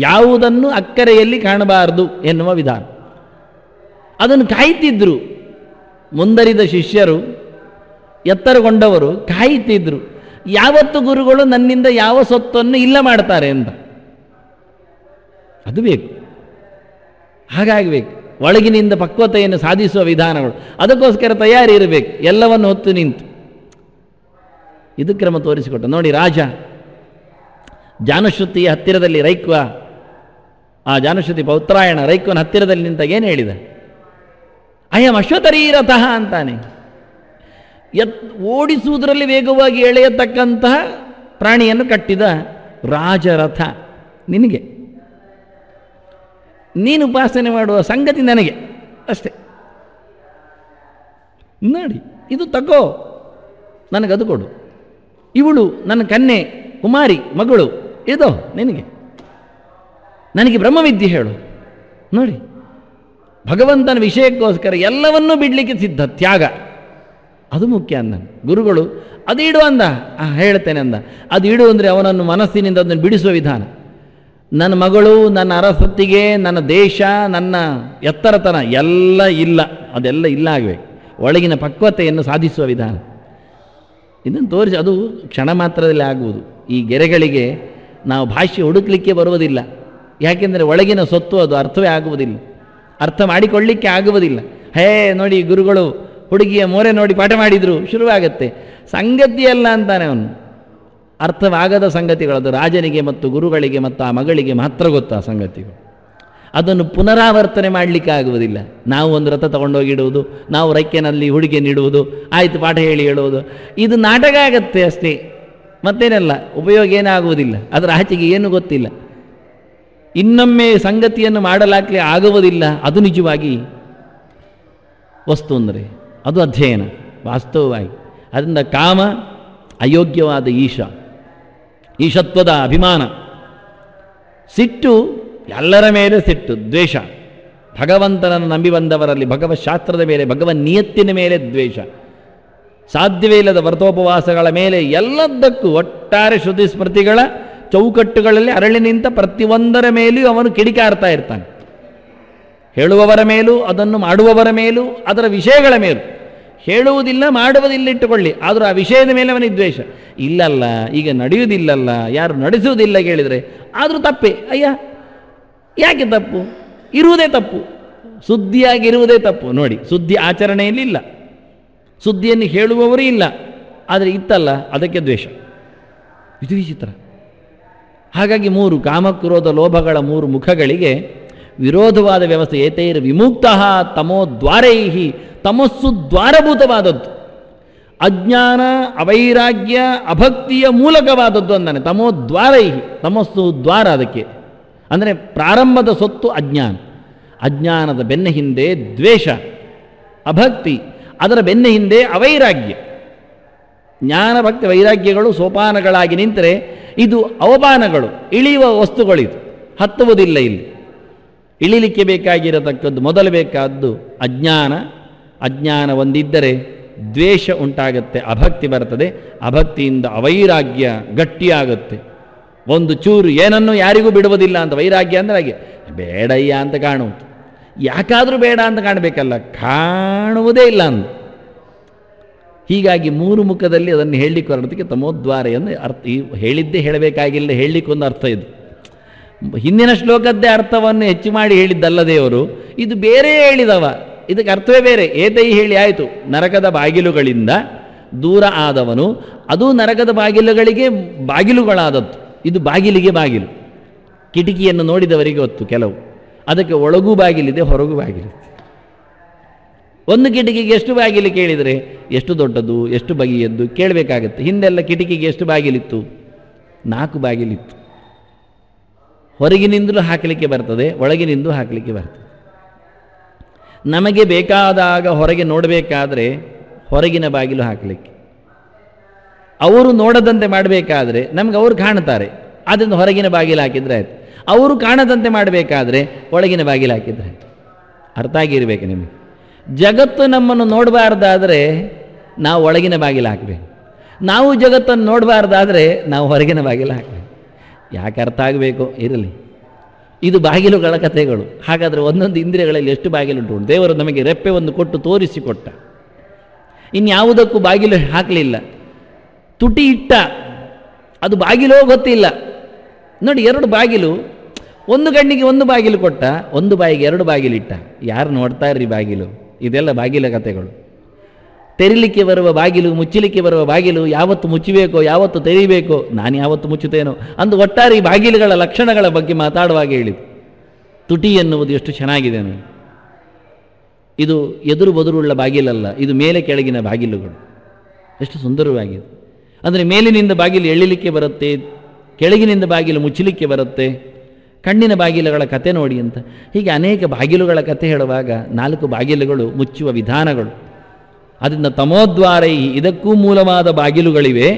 ಯಾವುದನ್ನು ಅಕ್ಕರೆಯಲ್ಲಿ ಕಾಣಬಾರದು ಎನ್ನುವ ವಿಧಾನ ಅದನ್ನು ಕಾಯ್ತಿದ್ರು ಮುಂದರಿದ ಶಿಷ್ಯರು ಎತ್ತರಗೊಂಡವರು ಕಾಯ್ತಿದ್ರು ಯಾವತ್ತು ಗುರುಗಳು ನನ್ನಿಂದ ಯಾವ ಸೊತ್ತನ್ನು ಇಲ್ಲ ಮಾಡ್ತಾರೆ ಅಂತ ಅದು ಬೇಕು ಹಾಗಾಗಬೇಕು ಒಳಗಿನಿಂದ ಪಕ್ವತೆಯನ್ನು ಸಾಧಿಸುವ ವಿಧಾನಗಳು ಅದಕ್ಕೋಸ್ಕರ ತಯಾರಿ ಇರಬೇಕು ಎಲ್ಲವನ್ನು ಹೊತ್ತು ನಿಂತು ಇದು ಕ್ರಮ ತೋರಿಸಿಕೊಟ್ಟ ನೋಡಿ ರಾಜ ಜಾನುಶ್ರುತಿಯ ಹತ್ತಿರದಲ್ಲಿ ರೈಕ್ವ ಆ ಜಾನುಶ್ರುತಿ ಪೌತ್ರಾಯಣ ರೈಕ್ವನ ಹತ್ತಿರದಲ್ಲಿ ನಿಂತ ಏನು ಹೇಳಿದ ಅಯಂ ಅಶ್ವತರೀರಥ ಅಂತಾನೆ ಎತ್ ಓಡಿಸುವುದರಲ್ಲಿ ವೇಗವಾಗಿ ಎಳೆಯತಕ್ಕಂತಹ ಪ್ರಾಣಿಯನ್ನು ಕಟ್ಟಿದ ರಾಜರಥ ನಿನಗೆ ನೀನು ಉಪಾಸನೆ ಮಾಡುವ ಸಂಗತಿ ನನಗೆ ಅಷ್ಟೆ ನೋಡಿ ಇದು ತಗೋ ನನಗದು ಕೊಡು ಇವಳು ನನ್ನ ಕನ್ನೆ ಕುಮಾರಿ ಮಗಳು ಇದೋ ನಿನಗೆ ನನಗೆ ಬ್ರಹ್ಮವಿದ್ಯೆ ಹೇಳು ನೋಡಿ ಭಗವಂತನ ವಿಷಯಕ್ಕೋಸ್ಕರ ಎಲ್ಲವನ್ನೂ ಬಿಡಲಿಕ್ಕೆ ಸಿದ್ಧ ತ್ಯಾಗ ಅದು ಮುಖ್ಯ ಅಂದ ಗುರುಗಳು ಅದು ಇಡು ಅಂದ ಹೇಳ್ತೇನೆ ಅಂದ ಅದು ಇಡು ಅಂದರೆ ಅವನನ್ನು ಮನಸ್ಸಿನಿಂದ ಅದನ್ನು ಬಿಡಿಸುವ ವಿಧಾನ ನನ್ನ ಮಗಳು ನನ್ನ ಅರಸತ್ತಿಗೆ ನನ್ನ ದೇಶ ನನ್ನ ಎತ್ತರತನ ಎಲ್ಲ ಇಲ್ಲ ಅದೆಲ್ಲ ಇಲ್ಲ ಆಗಬೇಕು ಒಳಗಿನ ಪಕ್ವತೆಯನ್ನು ಸಾಧಿಸುವ ವಿಧಾನ ಇದನ್ನು ತೋರಿಸಿ ಅದು ಕ್ಷಣ ಮಾತ್ರದಲ್ಲಿ ಆಗುವುದು ಈ ಗೆರೆಗಳಿಗೆ ನಾವು ಭಾಷೆ ಹುಡುಕ್ಲಿಕ್ಕೆ ಬರುವುದಿಲ್ಲ ಯಾಕೆಂದರೆ ಒಳಗಿನ ಸೊತ್ತು ಅದು ಅರ್ಥವೇ ಆಗುವುದಿಲ್ಲ ಅರ್ಥ ಮಾಡಿಕೊಳ್ಳಿಕ್ಕೆ ಆಗುವುದಿಲ್ಲ ಹೇ ನೋಡಿ ಗುರುಗಳು ಹುಡುಗಿಯ ಮೋರೆ ನೋಡಿ ಪಾಠ ಮಾಡಿದರು ಶುರುವಾಗತ್ತೆ ಸಂಗತಿಯಲ್ಲ ಅಂತಾನೆ ಅವನು ಅರ್ಥವಾಗದ ಸಂಗತಿಗಳದು ರಾಜನಿಗೆ ಮತ್ತು ಗುರುಗಳಿಗೆ ಮತ್ತು ಆ ಮಗಳಿಗೆ ಮಾತ್ರ ಗೊತ್ತಾ ಸಂಗತಿಗಳು ಅದನ್ನು ಪುನರಾವರ್ತನೆ ಮಾಡಲಿಕ್ಕೆ ಆಗುವುದಿಲ್ಲ ನಾವು ಒಂದು ರಥ ತಗೊಂಡೋಗಿಡುವುದು ನಾವು ರೈಕೆನಲ್ಲಿ ಹುಡುಗೆ ನೀಡುವುದು ಆಯಿತು ಪಾಠ ಹೇಳಿ ಹೇಳುವುದು ಇದು ನಾಟಕ ಆಗತ್ತೆ ಅಷ್ಟೇ ಮತ್ತೇನಲ್ಲ ಉಪಯೋಗ ಏನಾಗುವುದಿಲ್ಲ ಅದರ ಆಚೆಗೆ ಏನು ಗೊತ್ತಿಲ್ಲ ಇನ್ನೊಮ್ಮೆ ಸಂಗತಿಯನ್ನು ಮಾಡಲಾಗಲಿ ಆಗುವುದಿಲ್ಲ ಅದು ನಿಜವಾಗಿ ವಸ್ತು ಅಂದರೆ ಅದು ಅಧ್ಯಯನ ವಾಸ್ತವವಾಗಿ ಅದರಿಂದ ಕಾಮ ಅಯೋಗ್ಯವಾದ ಈಶ ಈಶತ್ವದ ಅಭಿಮಾನ ಸಿಟ್ಟು ಎಲ್ಲರ ಮೇಲೆ ಸಿಟ್ಟು ದ್ವೇಷ ಭಗವಂತನನ್ನು ನಂಬಿ ಬಂದವರಲ್ಲಿ ಭಗವತ್ ಶಾಸ್ತ್ರದ ಮೇಲೆ ಭಗವನ್ ನಿಯತ್ತಿನ ಮೇಲೆ ದ್ವೇಷ ಸಾಧ್ಯವೇ ಇಲ್ಲದ ವ್ರತೋಪವಾಸಗಳ ಮೇಲೆ ಎಲ್ಲದಕ್ಕೂ ಒಟ್ಟಾರೆ ಶ್ರುತಿ ಸ್ಮೃತಿಗಳ ಚೌಕಟ್ಟುಗಳಲ್ಲಿ ಅರಳಿ ನಿಂತ ಪ್ರತಿಯೊಂದರ ಮೇಲೂ ಅವನು ಕಿಡಿಕಾರ್ತಾ ಇರ್ತಾನೆ ಹೇಳುವವರ ಮೇಲೂ ಅದನ್ನು ಮಾಡುವವರ ಮೇಲೂ ಅದರ ವಿಷಯಗಳ ಮೇಲೂ ಹೇಳುವುದಿಲ್ಲ ಮಾಡುವುದಿಲ್ಲ ಇಟ್ಟುಕೊಳ್ಳಿ ಆದರೂ ಆ ವಿಷಯದ ಮೇಲೆ ಅವನಿಗೆ ದ್ವೇಷ ಇಲ್ಲಲ್ಲ ಈಗ ನಡೆಯುವುದಿಲ್ಲಲ್ಲ ಯಾರು ನಡೆಸುವುದಿಲ್ಲ ಕೇಳಿದರೆ ಆದರೂ ತಪ್ಪೇ ಅಯ್ಯ ಯಾಕೆ ತಪ್ಪು ಇರುವುದೇ ತಪ್ಪು ಸುದ್ದಿಯಾಗಿರುವುದೇ ತಪ್ಪು ನೋಡಿ ಸುದ್ದಿ ಆಚರಣೆಯಲ್ಲಿ ಇಲ್ಲ ಸುದ್ದಿಯನ್ನು ಹೇಳುವವರೂ ಇಲ್ಲ ಆದರೆ ಇತ್ತಲ್ಲ ಅದಕ್ಕೆ ದ್ವೇಷ ಇದು ವಿಚಿತ್ರ ಹಾಗಾಗಿ ಮೂರು ಕಾಮಕ್ರೋಧ ಲೋಭಗಳ ಮೂರು ಮುಖಗಳಿಗೆ ವಿರೋಧವಾದ ವ್ಯವಸ್ಥೆ ಏತೈರ್ ವಿಮುಕ್ತ ತಮೋ ದ್ವಾರೈಹಿ ತಮಸ್ಸು ದ್ವಾರಭೂತವಾದದ್ದು ಅಜ್ಞಾನ ಅವೈರಾಗ್ಯ ಅಭಕ್ತಿಯ ಮೂಲಕವಾದದ್ದು ಅಂದಾನೆ ತಮೋ ದ್ವಾರೈಹಿ ತಮಸ್ಸು ದ್ವಾರ ಅದಕ್ಕೆ ಅಂದರೆ ಪ್ರಾರಂಭದ ಸೊತ್ತು ಅಜ್ಞಾನ ಅಜ್ಞಾನದ ಬೆನ್ನ ಹಿಂದೆ ದ್ವೇಷ ಅಭಕ್ತಿ ಅದರ ಬೆನ್ನ ಹಿಂದೆ ಅವೈರಾಗ್ಯ ಜ್ಞಾನ ಭಕ್ತಿ ವೈರಾಗ್ಯಗಳು ಸೋಪಾನಗಳಾಗಿ ನಿಂತರೆ ಇದು ಅವಮಾನಗಳು ಇಳಿಯುವ ವಸ್ತುಗಳಿದು ಹತ್ತುವುದಿಲ್ಲ ಇಲ್ಲಿ ಇಳಿಲಿಕ್ಕೆ ಬೇಕಾಗಿರತಕ್ಕದ್ದು ಮೊದಲು ಬೇಕಾದ್ದು ಅಜ್ಞಾನ ಅಜ್ಞಾನ ಒಂದಿದ್ದರೆ ದ್ವೇಷ ಉಂಟಾಗುತ್ತೆ ಅಭಕ್ತಿ ಬರ್ತದೆ ಅಭಕ್ತಿಯಿಂದ ಅವೈರಾಗ್ಯ ಗಟ್ಟಿಯಾಗುತ್ತೆ ಒಂದು ಚೂರು ಏನನ್ನು ಯಾರಿಗೂ ಬಿಡುವುದಿಲ್ಲ ಅಂತ ವೈರಾಗ್ಯ ಅಂದರೆ ಹಾಗೆ ಬೇಡಯ್ಯ ಅಂತ ಕಾಣುವುದು ಯಾಕಾದರೂ ಬೇಡ ಅಂತ ಕಾಣಬೇಕಲ್ಲ ಕಾಣುವುದೇ ಇಲ್ಲ ಅಂತ ಹೀಗಾಗಿ ಮೂರು ಮುಖದಲ್ಲಿ ಅದನ್ನು ಹೇಳಲಿಕ್ಕೆ ಹೊರಡೋದಕ್ಕೆ ತಮೋದ್ವಾರ ಎಂದು ಅರ್ಥ ಹೇಳಿದ್ದೇ ಹೇಳಬೇಕಾಗಿಲ್ಲ ಒಂದು ಅರ್ಥ ಇದು ಹಿಂದಿನ ಶ್ಲೋಕದ್ದೇ ಅರ್ಥವನ್ನು ಹೆಚ್ಚು ಮಾಡಿ ಹೇಳಿದ್ದಲ್ಲ ದೇವರು ಇದು ಬೇರೆ ಹೇಳಿದವ ಇದಕ್ಕೆ ಅರ್ಥವೇ ಬೇರೆ ಏತೈ ಹೇಳಿ ಆಯಿತು ನರಕದ ಬಾಗಿಲುಗಳಿಂದ ದೂರ ಆದವನು ಅದು ನರಕದ ಬಾಗಿಲುಗಳಿಗೆ ಬಾಗಿಲುಗಳಾದದ್ದು ಇದು ಬಾಗಿಲಿಗೆ ಬಾಗಿಲು ಕಿಟಕಿಯನ್ನು ನೋಡಿದವರಿಗೆ ಗೊತ್ತು ಕೆಲವು ಅದಕ್ಕೆ ಒಳಗೂ ಬಾಗಿಲಿದೆ ಹೊರಗೂ ಬಾಗಿಲಿದೆ ಒಂದು ಕಿಟಕಿಗೆ ಎಷ್ಟು ಬಾಗಿಲು ಕೇಳಿದರೆ ಎಷ್ಟು ದೊಡ್ಡದು ಎಷ್ಟು ಬಗೆಯದ್ದು ಕೇಳಬೇಕಾಗತ್ತೆ ಹಿಂದೆಲ್ಲ ಕಿಟಕಿಗೆ ಎಷ್ಟು ಬಾಗಿಲಿತ್ತು ನಾಲ್ಕು ಬಾಗಿಲಿತ್ತು ಹೊರಗಿನಿಂದಲೂ ಹಾಕಲಿಕ್ಕೆ ಬರ್ತದೆ ಒಳಗಿನಿಂದಲೂ ಹಾಕಲಿಕ್ಕೆ ಬರ್ತದೆ ನಮಗೆ ಬೇಕಾದಾಗ ಹೊರಗೆ ನೋಡಬೇಕಾದ್ರೆ ಹೊರಗಿನ ಬಾಗಿಲು ಹಾಕಲಿಕ್ಕೆ ಅವರು ನೋಡದಂತೆ ಮಾಡಬೇಕಾದ್ರೆ ನಮ್ಗೆ ಅವರು ಕಾಣ್ತಾರೆ ಅದರಿಂದ ಹೊರಗಿನ ಬಾಗಿಲು ಹಾಕಿದ್ರೆ ಆಯ್ತು ಅವರು ಕಾಣದಂತೆ ಮಾಡಬೇಕಾದ್ರೆ ಒಳಗಿನ ಬಾಗಿಲು ಹಾಕಿದ್ರೆ ಆಯ್ತು ಅರ್ಥ ಆಗಿರ್ಬೇಕು ನಿಮಗೆ ಜಗತ್ತು ನಮ್ಮನ್ನು ನೋಡಬಾರ್ದಾದರೆ ನಾವು ಒಳಗಿನ ಬಾಗಿಲು ಹಾಕಬೇಕು ನಾವು ಜಗತ್ತನ್ನು ನೋಡಬಾರ್ದಾದರೆ ನಾವು ಹೊರಗಿನ ಬಾಗಿಲು ಹಾಕಬೇಕು ಯಾಕೆ ಅರ್ಥ ಆಗಬೇಕು ಇರಲಿ ಇದು ಬಾಗಿಲುಗಳ ಕಥೆಗಳು ಹಾಗಾದರೆ ಒಂದೊಂದು ಇಂದ್ರಿಯಗಳಲ್ಲಿ ಎಷ್ಟು ಉಂಟು ದೇವರು ನಮಗೆ ರೆಪ್ಪೆ ಒಂದು ಕೊಟ್ಟು ತೋರಿಸಿಕೊಟ್ಟ ಇನ್ಯಾವುದಕ್ಕೂ ಬಾಗಿಲು ಹಾಕಲಿಲ್ಲ ತುಟಿ ಇಟ್ಟ ಅದು ಬಾಗಿಲೋ ಗೊತ್ತಿಲ್ಲ ನೋಡಿ ಎರಡು ಬಾಗಿಲು ಒಂದು ಕಣ್ಣಿಗೆ ಒಂದು ಬಾಗಿಲು ಕೊಟ್ಟ ಒಂದು ಬಾಯಿಗೆ ಎರಡು ಬಾಗಿಲಿಟ್ಟ ಯಾರು ನೋಡ್ತಾ ಇರ್ರಿ ಬಾಗಿಲು ಇದೆಲ್ಲ ಬಾಗಿಲ ಕಥೆಗಳು ತೆರಿಲಿಕ್ಕೆ ಬರುವ ಬಾಗಿಲು ಮುಚ್ಚಲಿಕ್ಕೆ ಬರುವ ಬಾಗಿಲು ಯಾವತ್ತು ಮುಚ್ಚಬೇಕೋ ಯಾವತ್ತು ತೆರೀಬೇಕೋ ನಾನು ಯಾವತ್ತು ಮುಚ್ಚುತ್ತೇನೋ ಅಂದು ಒಟ್ಟಾರೆ ಈ ಬಾಗಿಲುಗಳ ಲಕ್ಷಣಗಳ ಬಗ್ಗೆ ಮಾತಾಡುವಾಗ ಹೇಳಿತು ತುಟಿ ಎನ್ನುವುದು ಎಷ್ಟು ಚೆನ್ನಾಗಿದೆ ನೋಡಿ ಇದು ಎದುರು ಬದುರುಳ್ಳ ಬಾಗಿಲಲ್ಲ ಇದು ಮೇಲೆ ಕೆಳಗಿನ ಬಾಗಿಲುಗಳು ಎಷ್ಟು ಸುಂದರವಾಗಿದೆ ಅಂದರೆ ಮೇಲಿನಿಂದ ಬಾಗಿಲು ಎಳಿಲಿಕ್ಕೆ ಬರುತ್ತೆ ಕೆಳಗಿನಿಂದ ಬಾಗಿಲು ಮುಚ್ಚಲಿಕ್ಕೆ ಬರುತ್ತೆ ಕಣ್ಣಿನ ಬಾಗಿಲುಗಳ ಕತೆ ನೋಡಿ ಅಂತ ಹೀಗೆ ಅನೇಕ ಬಾಗಿಲುಗಳ ಕತೆ ಹೇಳುವಾಗ ನಾಲ್ಕು ಬಾಗಿಲುಗಳು ಮುಚ್ಚುವ ವಿಧಾನಗಳು ಅದರಿಂದ ತಮೋದ್ವಾರ ಇದಕ್ಕೂ ಮೂಲವಾದ ಬಾಗಿಲುಗಳಿವೆ